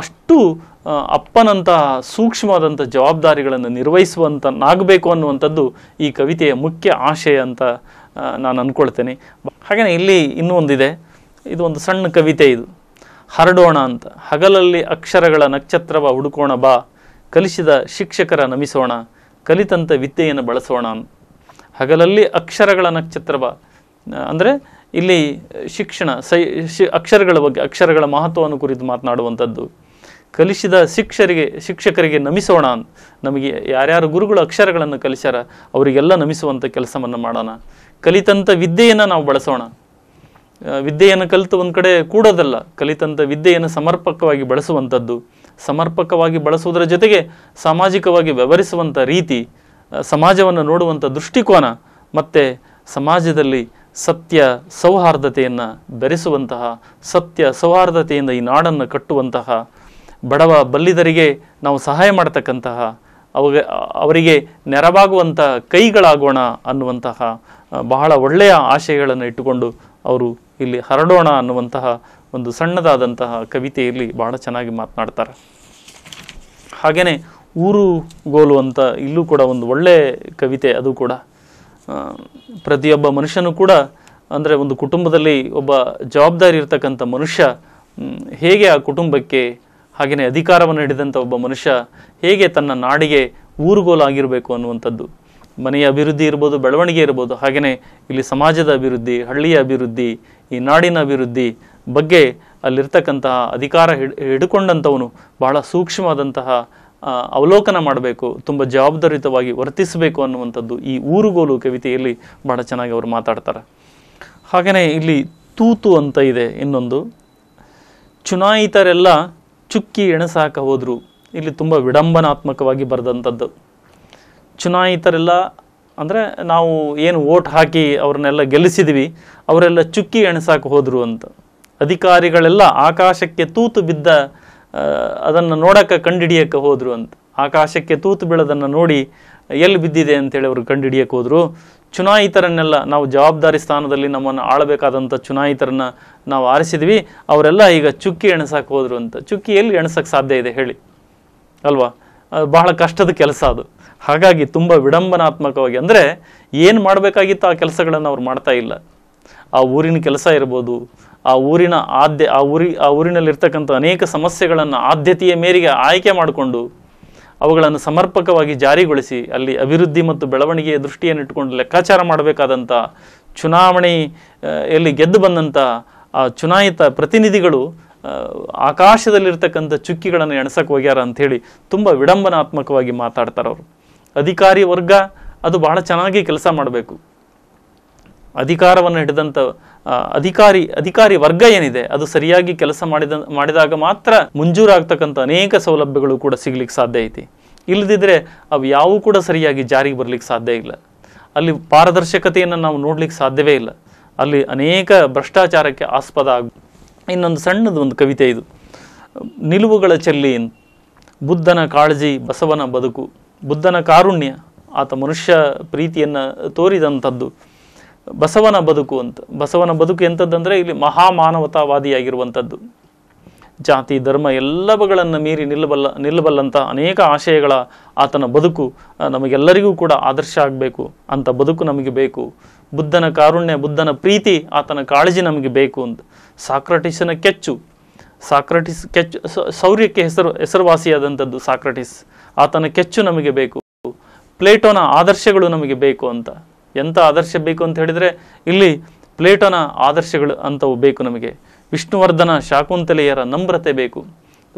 ಅಷ್ಟು ಅಪ್ಪನಂತಹ ಸೂಕ್ಷ್ಮವಾದಂಥ ಜವಾಬ್ದಾರಿಗಳನ್ನು ನಾಗಬೇಕು ಅನ್ನುವಂಥದ್ದು ಈ ಕವಿತೆಯ ಮುಖ್ಯ ಆಶಯ ಅಂತ ನಾನು ಅಂದ್ಕೊಳ್ತೇನೆ ಹಾಗೆಯೇ ಇಲ್ಲಿ ಇನ್ನೂ ಒಂದಿದೆ ಇದು ಒಂದು ಸಣ್ಣ ಕವಿತೆ ಇದು ಹರಡೋಣ ಅಂತ ಹಗಲಲ್ಲಿ ಅಕ್ಷರಗಳ ನಕ್ಷತ್ರವ ಹುಡುಕೋಣ ಬಾ ಕಲಿಸಿದ ಶಿಕ್ಷಕರ ನಮಿಸೋಣ ಕಲಿತಂಥ ವಿದ್ಯೆಯನ್ನು ಬಳಸೋಣ ಹಗಲಲ್ಲಿ ಅಕ್ಷರಗಳ ನಕ್ಷತ್ರವ ಅಂದರೆ ಇಲ್ಲಿ ಶಿಕ್ಷಣ ಸೈ ಶಿ ಅಕ್ಷರಗಳ ಬಗ್ಗೆ ಅಕ್ಷರಗಳ ಮಹತ್ವವನ್ನು ಕುರಿತು ಮಾತನಾಡುವಂಥದ್ದು ಕಲಿಸಿದ ಶಿಕ್ಷರಿಗೆ ಶಿಕ್ಷಕರಿಗೆ ನಮಿಸೋಣ ನಮಗೆ ಯಾರ್ಯಾರು ಗುರುಗಳು ಅಕ್ಷರಗಳನ್ನು ಕಲಿಸ್ಯಾರ ಅವರಿಗೆಲ್ಲ ನಮಿಸುವಂಥ ಕೆಲಸವನ್ನು ಮಾಡೋಣ ಕಲಿತಂಥ ವಿದ್ಯೆಯನ್ನು ನಾವು ಬಳಸೋಣ ವಿದ್ಯೆಯನ್ನು ಕಲಿತು ಒಂದು ಕಡೆ ಕೂಡೋದಲ್ಲ ಕಲಿತಂಥ ವಿದ್ಯೆಯನ್ನು ಸಮರ್ಪಕವಾಗಿ ಬಳಸುವಂಥದ್ದು ಸಮರ್ಪಕವಾಗಿ ಬಳಸುವುದರ ಜೊತೆಗೆ ಸಾಮಾಜಿಕವಾಗಿ ವ್ಯವಹರಿಸುವಂಥ ರೀತಿ ಸಮಾಜವನ್ನು ನೋಡುವಂಥ ದೃಷ್ಟಿಕೋನ ಮತ್ತು ಸಮಾಜದಲ್ಲಿ ಸತ್ಯ ಸೌಹಾರ್ದತೆಯನ್ನು ಬೆರೆಸುವಂತಹ ಸತ್ಯ ಸೌಹಾರ್ದತೆಯಿಂದ ಈ ನಾಡನ್ನು ಕಟ್ಟುವಂತಹ ಬಡವ ಬಲ್ಲಿದರಿಗೆ ನಾವು ಸಹಾಯ ಮಾಡತಕ್ಕಂತಹ ಅವಾಗ ಅವರಿಗೆ ನೆರವಾಗುವಂಥ ಕೈಗಳಾಗೋಣ ಅನ್ನುವಂತಹ ಬಹಳ ಒಳ್ಳೆಯ ಆಶಯಗಳನ್ನು ಇಟ್ಟುಕೊಂಡು ಅವರು ಇಲ್ಲಿ ಹರಡೋಣ ಅನ್ನುವಂತಹ ಒಂದು ಸಣ್ಣದಾದಂತಹ ಕವಿತೆಯಲ್ಲಿ ಬಹಳ ಚೆನ್ನಾಗಿ ಮಾತನಾಡ್ತಾರೆ ಹಾಗೆಯೇ ಊರು ಗೋಲು ಅಂತ ಇಲ್ಲೂ ಕೂಡ ಒಂದು ಒಳ್ಳೆಯ ಕವಿತೆ ಅದು ಕೂಡ ಪ್ರತಿಯೊಬ್ಬ ಮನುಷ್ಯನೂ ಕೂಡ ಅಂದರೆ ಒಂದು ಕುಟುಂಬದಲ್ಲಿ ಒಬ್ಬ ಜವಾಬ್ದಾರಿ ಇರ್ತಕ್ಕಂಥ ಮನುಷ್ಯ ಹೇಗೆ ಆ ಕುಟುಂಬಕ್ಕೆ ಹಾಗೆಯೇ ಅಧಿಕಾರವನ್ನು ಹಿಡಿದಂಥ ಒಬ್ಬ ಮನುಷ್ಯ ಹೇಗೆ ತನ್ನ ನಾಡಿಗೆ ಊರುಗೋಲಾಗಿರಬೇಕು ಅನ್ನುವಂಥದ್ದು ಮನೆಯ ಅಭಿವೃದ್ಧಿ ಇರ್ಬೋದು ಬೆಳವಣಿಗೆ ಇರ್ಬೋದು ಹಾಗೆಯೇ ಇಲ್ಲಿ ಸಮಾಜದ ಅಭಿವೃದ್ಧಿ ಹಳ್ಳಿಯ ಅಭಿವೃದ್ಧಿ ಈ ನಾಡಿನ ಅಭಿವೃದ್ಧಿ ಬಗ್ಗೆ ಅಲ್ಲಿರ್ತಕ್ಕಂತಹ ಅಧಿಕಾರ ಹಿಡ್ ಹಿಡ್ಕೊಂಡಂಥವನು ಬಹಳ ಸೂಕ್ಷ್ಮವಾದಂತಹ ಅವಲೋಕನ ಮಾಡಬೇಕು ತುಂಬ ಜವಾಬ್ದಾರಿಯುತವಾಗಿ ವರ್ತಿಸಬೇಕು ಅನ್ನುವಂಥದ್ದು ಈ ಊರುಗೋಲು ಕವಿತೆಯಲ್ಲಿ ಬಹಳ ಚೆನ್ನಾಗಿ ಅವರು ಮಾತಾಡ್ತಾರೆ ಹಾಗೆಯೇ ಇಲ್ಲಿ ತೂತು ಅಂತ ಇದೆ ಇನ್ನೊಂದು ಚುನಾಯಿತರೆಲ್ಲ ಚುಕ್ಕಿ ಎಣಸಾಕ ಹೋದರು ಇಲ್ಲಿ ತುಂಬ ವಿಡಂಬನಾತ್ಮಕವಾಗಿ ಬರೆದಂಥದ್ದು ಚುನಾಯಿತರೆಲ್ಲ ಅಂದರೆ ನಾವು ಏನು ಓಟ್ ಹಾಕಿ ಅವ್ರನ್ನೆಲ್ಲ ಗೆಲ್ಲಿಸಿದ್ವಿ ಅವರೆಲ್ಲ ಚುಕ್ಕಿ ಎಣಸಾಕ ಹೋದರು ಅಂತ ಅಧಿಕಾರಿಗಳೆಲ್ಲ ಆಕಾಶಕ್ಕೆ ತೂತು ಬಿದ್ದ ಅದನ್ನು ನೋಡೋಕ್ಕೆ ಕಂಡಿಡಿಯಕ್ಕೆ ಹೋದರು ಅಂತ ಆಕಾಶಕ್ಕೆ ತೂತು ಬೀಳೋದನ್ನು ನೋಡಿ ಎಲ್ಲಿ ಬಿದ್ದಿದೆ ಅಂತೇಳಿ ಅವರು ಕಂಡುಹಿಡಿಯಕ್ಕೆ ಹೋದರು ಚುನಾಯಿತರನ್ನೆಲ್ಲ ನಾವು ಜವಾಬ್ದಾರಿ ಸ್ಥಾನದಲ್ಲಿ ನಮ್ಮನ್ನು ಆಳಬೇಕಾದಂಥ ಚುನಾಯಿತರನ್ನ ನಾವು ಆರಿಸಿದ್ವಿ ಅವರೆಲ್ಲ ಈಗ ಚುಕ್ಕಿ ಎಣಸಕ್ಕೆ ಹೋದರು ಅಂತ ಚುಕ್ಕಿ ಎಲ್ಲಿ ಎಣಸಕ್ಕೆ ಸಾಧ್ಯ ಇದೆ ಹೇಳಿ ಅಲ್ವಾ ಬಹಳ ಕಷ್ಟದ ಕೆಲಸ ಅದು ಹಾಗಾಗಿ ತುಂಬ ವಿಡಂಬನಾತ್ಮಕವಾಗಿ ಅಂದರೆ ಏನು ಮಾಡಬೇಕಾಗಿತ್ತು ಆ ಕೆಲಸಗಳನ್ನು ಅವ್ರು ಮಾಡ್ತಾ ಇಲ್ಲ ಆ ಊರಿನ ಕೆಲಸ ಇರ್ಬೋದು ಆ ಊರಿನ ಆದ್ಯ ಆ ಊರಿ ಆ ಊರಿನಲ್ಲಿರ್ತಕ್ಕಂಥ ಅನೇಕ ಸಮಸ್ಯೆಗಳನ್ನು ಆದ್ಯತೆಯ ಮೇರೆಗೆ ಆಯ್ಕೆ ಮಾಡಿಕೊಂಡು ಅವುಗಳನ್ನು ಸಮರ್ಪಕವಾಗಿ ಜಾರಿಗೊಳಿಸಿ ಅಲ್ಲಿ ಅಭಿವೃದ್ಧಿ ಮತ್ತು ಬೆಳವಣಿಗೆಯ ದೃಷ್ಟಿಯನ್ನು ಇಟ್ಟುಕೊಂಡು ಲೆಕ್ಕಾಚಾರ ಮಾಡಬೇಕಾದಂಥ ಚುನಾವಣೆ ಎಲ್ಲಿ ಗೆದ್ದು ಬಂದಂಥ ಆ ಚುನಾಯಿತ ಪ್ರತಿನಿಧಿಗಳು ಆಕಾಶದಲ್ಲಿರ್ತಕ್ಕಂಥ ಚುಕ್ಕಿಗಳನ್ನು ಎಣಸಕ್ಕೆ ಹೋಗ್ಯಾರ ಅಂಥೇಳಿ ತುಂಬ ವಿಡಂಬನಾತ್ಮಕವಾಗಿ ಮಾತಾಡ್ತಾರೆ ಅವರು ಅಧಿಕಾರಿ ವರ್ಗ ಅದು ಬಹಳ ಚೆನ್ನಾಗಿ ಕೆಲಸ ಮಾಡಬೇಕು ಅಧಿಕಾರವನ್ನು ಹಿಡಿದಂಥ ಅಧಿಕಾರಿ ಅಧಿಕಾರಿ ವರ್ಗ ಏನಿದೆ ಅದು ಸರಿಯಾಗಿ ಕೆಲಸ ಮಾಡಿದ ಮಾಡಿದಾಗ ಮಾತ್ರ ಮಂಜೂರಾಗ್ತಕ್ಕಂಥ ಅನೇಕ ಸೌಲಭ್ಯಗಳು ಕೂಡ ಸಿಗ್ಲಿಕ್ಕೆ ಸಾಧ್ಯ ಐತಿ ಇಲ್ಲದಿದ್ದರೆ ಅವು ಯಾವೂ ಕೂಡ ಸರಿಯಾಗಿ ಜಾರಿಗೆ ಬರಲಿಕ್ಕೆ ಸಾಧ್ಯ ಇಲ್ಲ ಅಲ್ಲಿ ಪಾರದರ್ಶಕತೆಯನ್ನು ನಾವು ನೋಡ್ಲಿಕ್ಕೆ ಸಾಧ್ಯವೇ ಇಲ್ಲ ಅಲ್ಲಿ ಅನೇಕ ಭ್ರಷ್ಟಾಚಾರಕ್ಕೆ ಆಸ್ಪದ ಆಗ ಇನ್ನೊಂದು ಸಣ್ಣದೊಂದು ಒಂದು ಕವಿತೆ ಇದು ನಿಲುವುಗಳ ಚೆಲ್ಲಿ ಬುದ್ಧನ ಕಾಳಜಿ ಬಸವನ ಬದುಕು ಬುದ್ಧನ ಕಾರುಣ್ಯ ಆತ ಮನುಷ್ಯ ಪ್ರೀತಿಯನ್ನು ತೋರಿದಂಥದ್ದು ಬಸವನ ಬದುಕು ಅಂತ ಬಸವನ ಬದುಕು ಎಂಥದ್ದಂದರೆ ಇಲ್ಲಿ ಮಹಾಮಾನವತಾವಾದಿಯಾಗಿರುವಂಥದ್ದು ಜಾತಿ ಧರ್ಮ ಎಲ್ಲವುಗಳನ್ನು ಮೀರಿ ನಿಲ್ಲಬಲ್ಲ ನಿಲ್ಲಬಲ್ಲಂಥ ಅನೇಕ ಆಶಯಗಳ ಆತನ ಬದುಕು ನಮಗೆಲ್ಲರಿಗೂ ಕೂಡ ಆದರ್ಶ ಆಗಬೇಕು ಅಂಥ ಬದುಕು ನಮಗೆ ಬೇಕು ಬುದ್ಧನ ಕಾರುಣ್ಯ ಬುದ್ಧನ ಪ್ರೀತಿ ಆತನ ಕಾಳಜಿ ನಮಗೆ ಬೇಕು ಅಂತ ಸಾಕ್ರಟಿಸನ ಕೆಚ್ಚು ಸಾಕ್ರಟಿಸ್ ಕೆಚ್ಚು ಶೌರ್ಯಕ್ಕೆ ಹೆಸರು ಹೆಸರುವಾಸಿಯಾದಂಥದ್ದು ಸಾಕ್ರಟಿಸ್ ಆತನ ಕೆಚ್ಚು ನಮಗೆ ಬೇಕು ಪ್ಲೇಟೋನ ಆದರ್ಶಗಳು ನಮಗೆ ಬೇಕು ಅಂತ ಎಂಥ ಆದರ್ಶ ಬೇಕು ಅಂತ ಹೇಳಿದರೆ ಇಲ್ಲಿ ಪ್ಲೇಟನ ಆದರ್ಶಗಳು ಅಂಥವು ಬೇಕು ನಮಗೆ ವಿಷ್ಣುವರ್ಧನ ಶಾಕುಂತಲೆಯರ ನಮ್ರತೆ ಬೇಕು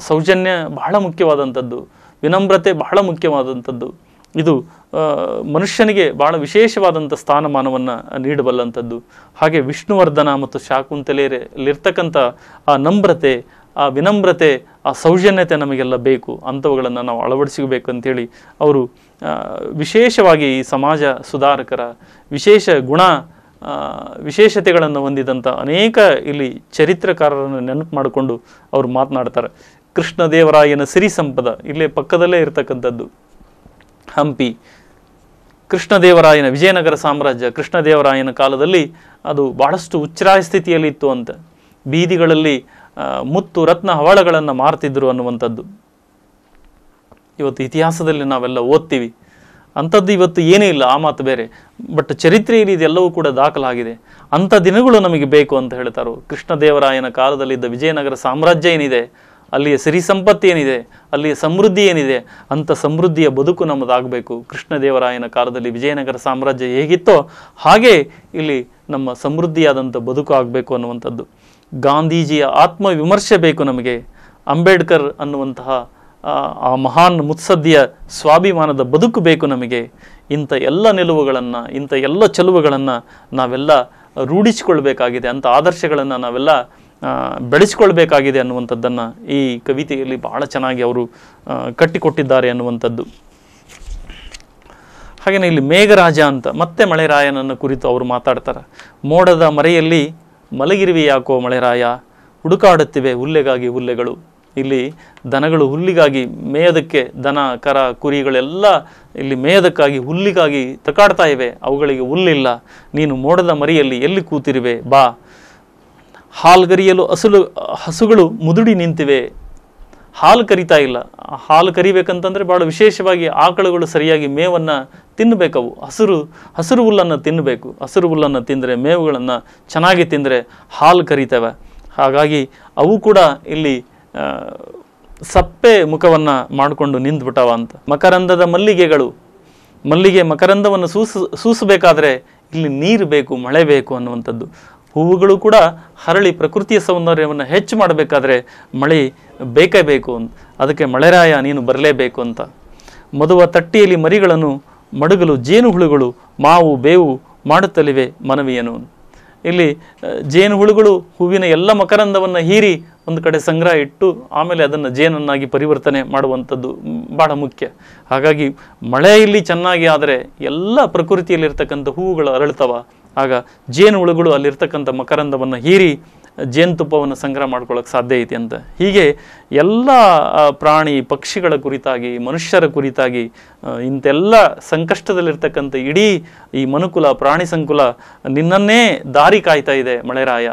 ಸೌಜನ್ಯ ಬಹಳ ಮುಖ್ಯವಾದಂಥದ್ದು ವಿನಮ್ರತೆ ಬಹಳ ಮುಖ್ಯವಾದಂಥದ್ದು ಇದು ಮನುಷ್ಯನಿಗೆ ಬಹಳ ವಿಶೇಷವಾದಂಥ ಸ್ಥಾನಮಾನವನ್ನು ನೀಡಬಲ್ಲಂಥದ್ದು ಹಾಗೆ ವಿಷ್ಣುವರ್ಧನ ಮತ್ತು ಶಾಕುಂತಲೆಯರಲ್ಲಿರ್ತಕ್ಕಂಥ ಆ ನಮ್ರತೆ ಆ ವಿನಮ್ರತೆ ಆ ಸೌಜನ್ಯತೆ ನಮಗೆಲ್ಲ ಬೇಕು ಅಂಥವುಗಳನ್ನು ನಾವು ಅಳವಡಿಸಬೇಕು ಅಂಥೇಳಿ ಅವರು ವಿಶೇಷವಾಗಿ ಈ ಸಮಾಜ ಸುಧಾರಕರ ವಿಶೇಷ ಗುಣ ವಿಶೇಷತೆಗಳನ್ನು ಹೊಂದಿದಂಥ ಅನೇಕ ಇಲ್ಲಿ ಚರಿತ್ರಕಾರರನ್ನು ನೆನಪು ಮಾಡಿಕೊಂಡು ಅವರು ಮಾತನಾಡ್ತಾರೆ ಕೃಷ್ಣದೇವರಾಯನ ಸಿರಿ ಸಂಪದ ಇಲ್ಲೇ ಪಕ್ಕದಲ್ಲೇ ಇರತಕ್ಕಂಥದ್ದು ಹಂಪಿ ಕೃಷ್ಣದೇವರಾಯನ ವಿಜಯನಗರ ಸಾಮ್ರಾಜ್ಯ ಕೃಷ್ಣದೇವರಾಯನ ಕಾಲದಲ್ಲಿ ಅದು ಬಹಳಷ್ಟು ಉಚ್ಚರಾಯ ಸ್ಥಿತಿಯಲ್ಲಿ ಇತ್ತು ಅಂತ ಬೀದಿಗಳಲ್ಲಿ ಮುತ್ತು ರತ್ನ ಹವಳಗಳನ್ನು ಮಾರ್ತಿದ್ರು ಅನ್ನುವಂಥದ್ದು ಇವತ್ತು ಇತಿಹಾಸದಲ್ಲಿ ನಾವೆಲ್ಲ ಓದ್ತೀವಿ ಅಂಥದ್ದು ಇವತ್ತು ಏನೇ ಇಲ್ಲ ಆ ಮಾತು ಬೇರೆ ಬಟ್ ಚರಿತ್ರೆಯಲ್ಲಿ ಇದೆಲ್ಲವೂ ಕೂಡ ದಾಖಲಾಗಿದೆ ಅಂಥ ದಿನಗಳು ನಮಗೆ ಬೇಕು ಅಂತ ಹೇಳ್ತಾರೋ ಕೃಷ್ಣದೇವರಾಯನ ಕಾಲದಲ್ಲಿದ್ದ ವಿಜಯನಗರ ಸಾಮ್ರಾಜ್ಯ ಏನಿದೆ ಅಲ್ಲಿಯ ಸಿರಿ ಸಂಪತ್ತಿ ಏನಿದೆ ಅಲ್ಲಿಯ ಸಮೃದ್ಧಿ ಏನಿದೆ ಅಂಥ ಸಮೃದ್ಧಿಯ ಬದುಕು ನಮ್ಮದಾಗಬೇಕು ಕೃಷ್ಣದೇವರಾಯನ ಕಾಲದಲ್ಲಿ ವಿಜಯನಗರ ಸಾಮ್ರಾಜ್ಯ ಹೇಗಿತ್ತೋ ಹಾಗೆ ಇಲ್ಲಿ ನಮ್ಮ ಸಮೃದ್ಧಿಯಾದಂಥ ಬದುಕು ಆಗಬೇಕು ಅನ್ನುವಂಥದ್ದು ಗಾಂಧೀಜಿಯ ಆತ್ಮವಿಮರ್ಶೆ ಬೇಕು ನಮಗೆ ಅಂಬೇಡ್ಕರ್ ಅನ್ನುವಂತಹ ಆ ಮಹಾನ್ ಮುತ್ಸದ್ದಿಯ ಸ್ವಾಭಿಮಾನದ ಬದುಕು ಬೇಕು ನಮಗೆ ಇಂಥ ಎಲ್ಲ ನಿಲುವುಗಳನ್ನು ಇಂಥ ಎಲ್ಲ ಚೆಲುವುಗಳನ್ನು ನಾವೆಲ್ಲ ರೂಢಿಸಿಕೊಳ್ಬೇಕಾಗಿದೆ ಅಂಥ ಆದರ್ಶಗಳನ್ನು ನಾವೆಲ್ಲ ಬೆಳೆಸ್ಕೊಳ್ಬೇಕಾಗಿದೆ ಅನ್ನುವಂಥದ್ದನ್ನು ಈ ಕವಿತೆಯಲ್ಲಿ ಭಾಳ ಚೆನ್ನಾಗಿ ಅವರು ಕಟ್ಟಿಕೊಟ್ಟಿದ್ದಾರೆ ಅನ್ನುವಂಥದ್ದು ಹಾಗೆಯೇ ಇಲ್ಲಿ ಮೇಘರಾಜ ಅಂತ ಮತ್ತೆ ಮಳೆರಾಯನನ್ನು ಕುರಿತು ಅವರು ಮಾತಾಡ್ತಾರೆ ಮೋಡದ ಮರೆಯಲ್ಲಿ ಮಲಗಿರಿವಿ ಯಾಕೋ ಮಳೆರಾಯ ಹುಡುಕಾಡುತ್ತಿವೆ ಹುಲ್ಲೆಗಾಗಿ ಹುಲ್ಲೆಗಳು ಇಲ್ಲಿ ದನಗಳು ಹುಲ್ಲಿಗಾಗಿ ಮೇಯದಕ್ಕೆ ದನ ಕರ ಕುರಿಗಳೆಲ್ಲ ಇಲ್ಲಿ ಮೇಯದಕ್ಕಾಗಿ ಹುಲ್ಲಿಗಾಗಿ ತಕಾಡ್ತಾ ಇವೆ ಅವುಗಳಿಗೆ ಹುಲ್ಲಿಲ್ಲ ನೀನು ಮೋಡದ ಮರಿಯಲ್ಲಿ ಎಲ್ಲಿ ಕೂತಿರುವೆ ಬಾ ಹಾಲ್ಗರಿಯಲು ಹಸುಲು ಹಸುಗಳು ಮುದುಡಿ ನಿಂತಿವೆ ಹಾಲು ಕರಿತಾ ಇಲ್ಲ ಹಾಲು ಕರಿಬೇಕಂತಂದರೆ ಭಾಳ ವಿಶೇಷವಾಗಿ ಆಕಳುಗಳು ಸರಿಯಾಗಿ ಮೇವನ್ನು ತಿನ್ನಬೇಕವು ಹಸಿರು ಹಸಿರು ಹುಲ್ಲನ್ನು ತಿನ್ನಬೇಕು ಹಸಿರು ಹುಲ್ಲನ್ನು ತಿಂದರೆ ಮೇವುಗಳನ್ನು ಚೆನ್ನಾಗಿ ತಿಂದರೆ ಹಾಲು ಕರಿತವೆ ಹಾಗಾಗಿ ಅವು ಕೂಡ ಇಲ್ಲಿ ಸಪ್ಪೆ ಮುಖವನ್ನು ಮಾಡಿಕೊಂಡು ನಿಂತ್ಬಿಟ್ಟವ ಅಂತ ಮಕರಂದದ ಮಲ್ಲಿಗೆಗಳು ಮಲ್ಲಿಗೆ ಮಕರಂದವನ್ನು ಸೂಸ ಸೂಸಬೇಕಾದ್ರೆ ಇಲ್ಲಿ ನೀರು ಬೇಕು ಮಳೆ ಬೇಕು ಅನ್ನುವಂಥದ್ದು ಹೂವುಗಳು ಕೂಡ ಹರಳಿ ಪ್ರಕೃತಿಯ ಸೌಂದರ್ಯವನ್ನು ಹೆಚ್ಚು ಮಾಡಬೇಕಾದ್ರೆ ಮಳೆ ಬೇಕೇ ಬೇಕು ಅಂತ ಅದಕ್ಕೆ ಮಳೆರಾಯ ನೀನು ಬರಲೇಬೇಕು ಅಂತ ಮದುವ ತಟ್ಟಿಯಲ್ಲಿ ಮರಿಗಳನ್ನು ಮಡಗಲು ಜೇನುಹುಳುಗಳು ಮಾವು ಬೇವು ಮಾಡುತ್ತಲಿವೆ ಮನವಿಯನು ಇಲ್ಲಿ ಜೇನು ಹುಳುಗಳು ಹೂವಿನ ಎಲ್ಲ ಮಕರಂದವನ್ನು ಹೀರಿ ಒಂದು ಕಡೆ ಸಂಗ್ರಹ ಇಟ್ಟು ಆಮೇಲೆ ಅದನ್ನು ಜೇನನ್ನಾಗಿ ಪರಿವರ್ತನೆ ಮಾಡುವಂಥದ್ದು ಭಾಳ ಮುಖ್ಯ ಹಾಗಾಗಿ ಮಳೆ ಇಲ್ಲಿ ಚೆನ್ನಾಗಿ ಆದರೆ ಎಲ್ಲ ಪ್ರಕೃತಿಯಲ್ಲಿರ್ತಕ್ಕಂಥ ಹೂವುಗಳು ಅರಳ್ತವ ಆಗ ಜೇನು ಹುಳುಗಳು ಅಲ್ಲಿರ್ತಕ್ಕಂಥ ಮಕರಂದವನ್ನು ಹೀರಿ ಜೇನುತುಪ್ಪವನ್ನು ಸಂಗ್ರಹ ಮಾಡ್ಕೊಳ್ಳೋಕೆ ಸಾಧ್ಯ ಐತಿ ಅಂತ ಹೀಗೆ ಎಲ್ಲ ಪ್ರಾಣಿ ಪಕ್ಷಿಗಳ ಕುರಿತಾಗಿ ಮನುಷ್ಯರ ಕುರಿತಾಗಿ ಇಂತೆಲ್ಲ ಸಂಕಷ್ಟದಲ್ಲಿರ್ತಕ್ಕಂಥ ಇಡೀ ಈ ಮನುಕುಲ ಪ್ರಾಣಿ ಸಂಕುಲ ನಿನ್ನನ್ನೇ ದಾರಿ ಕಾಯ್ತಾ ಇದೆ ಮಳೆರಾಯ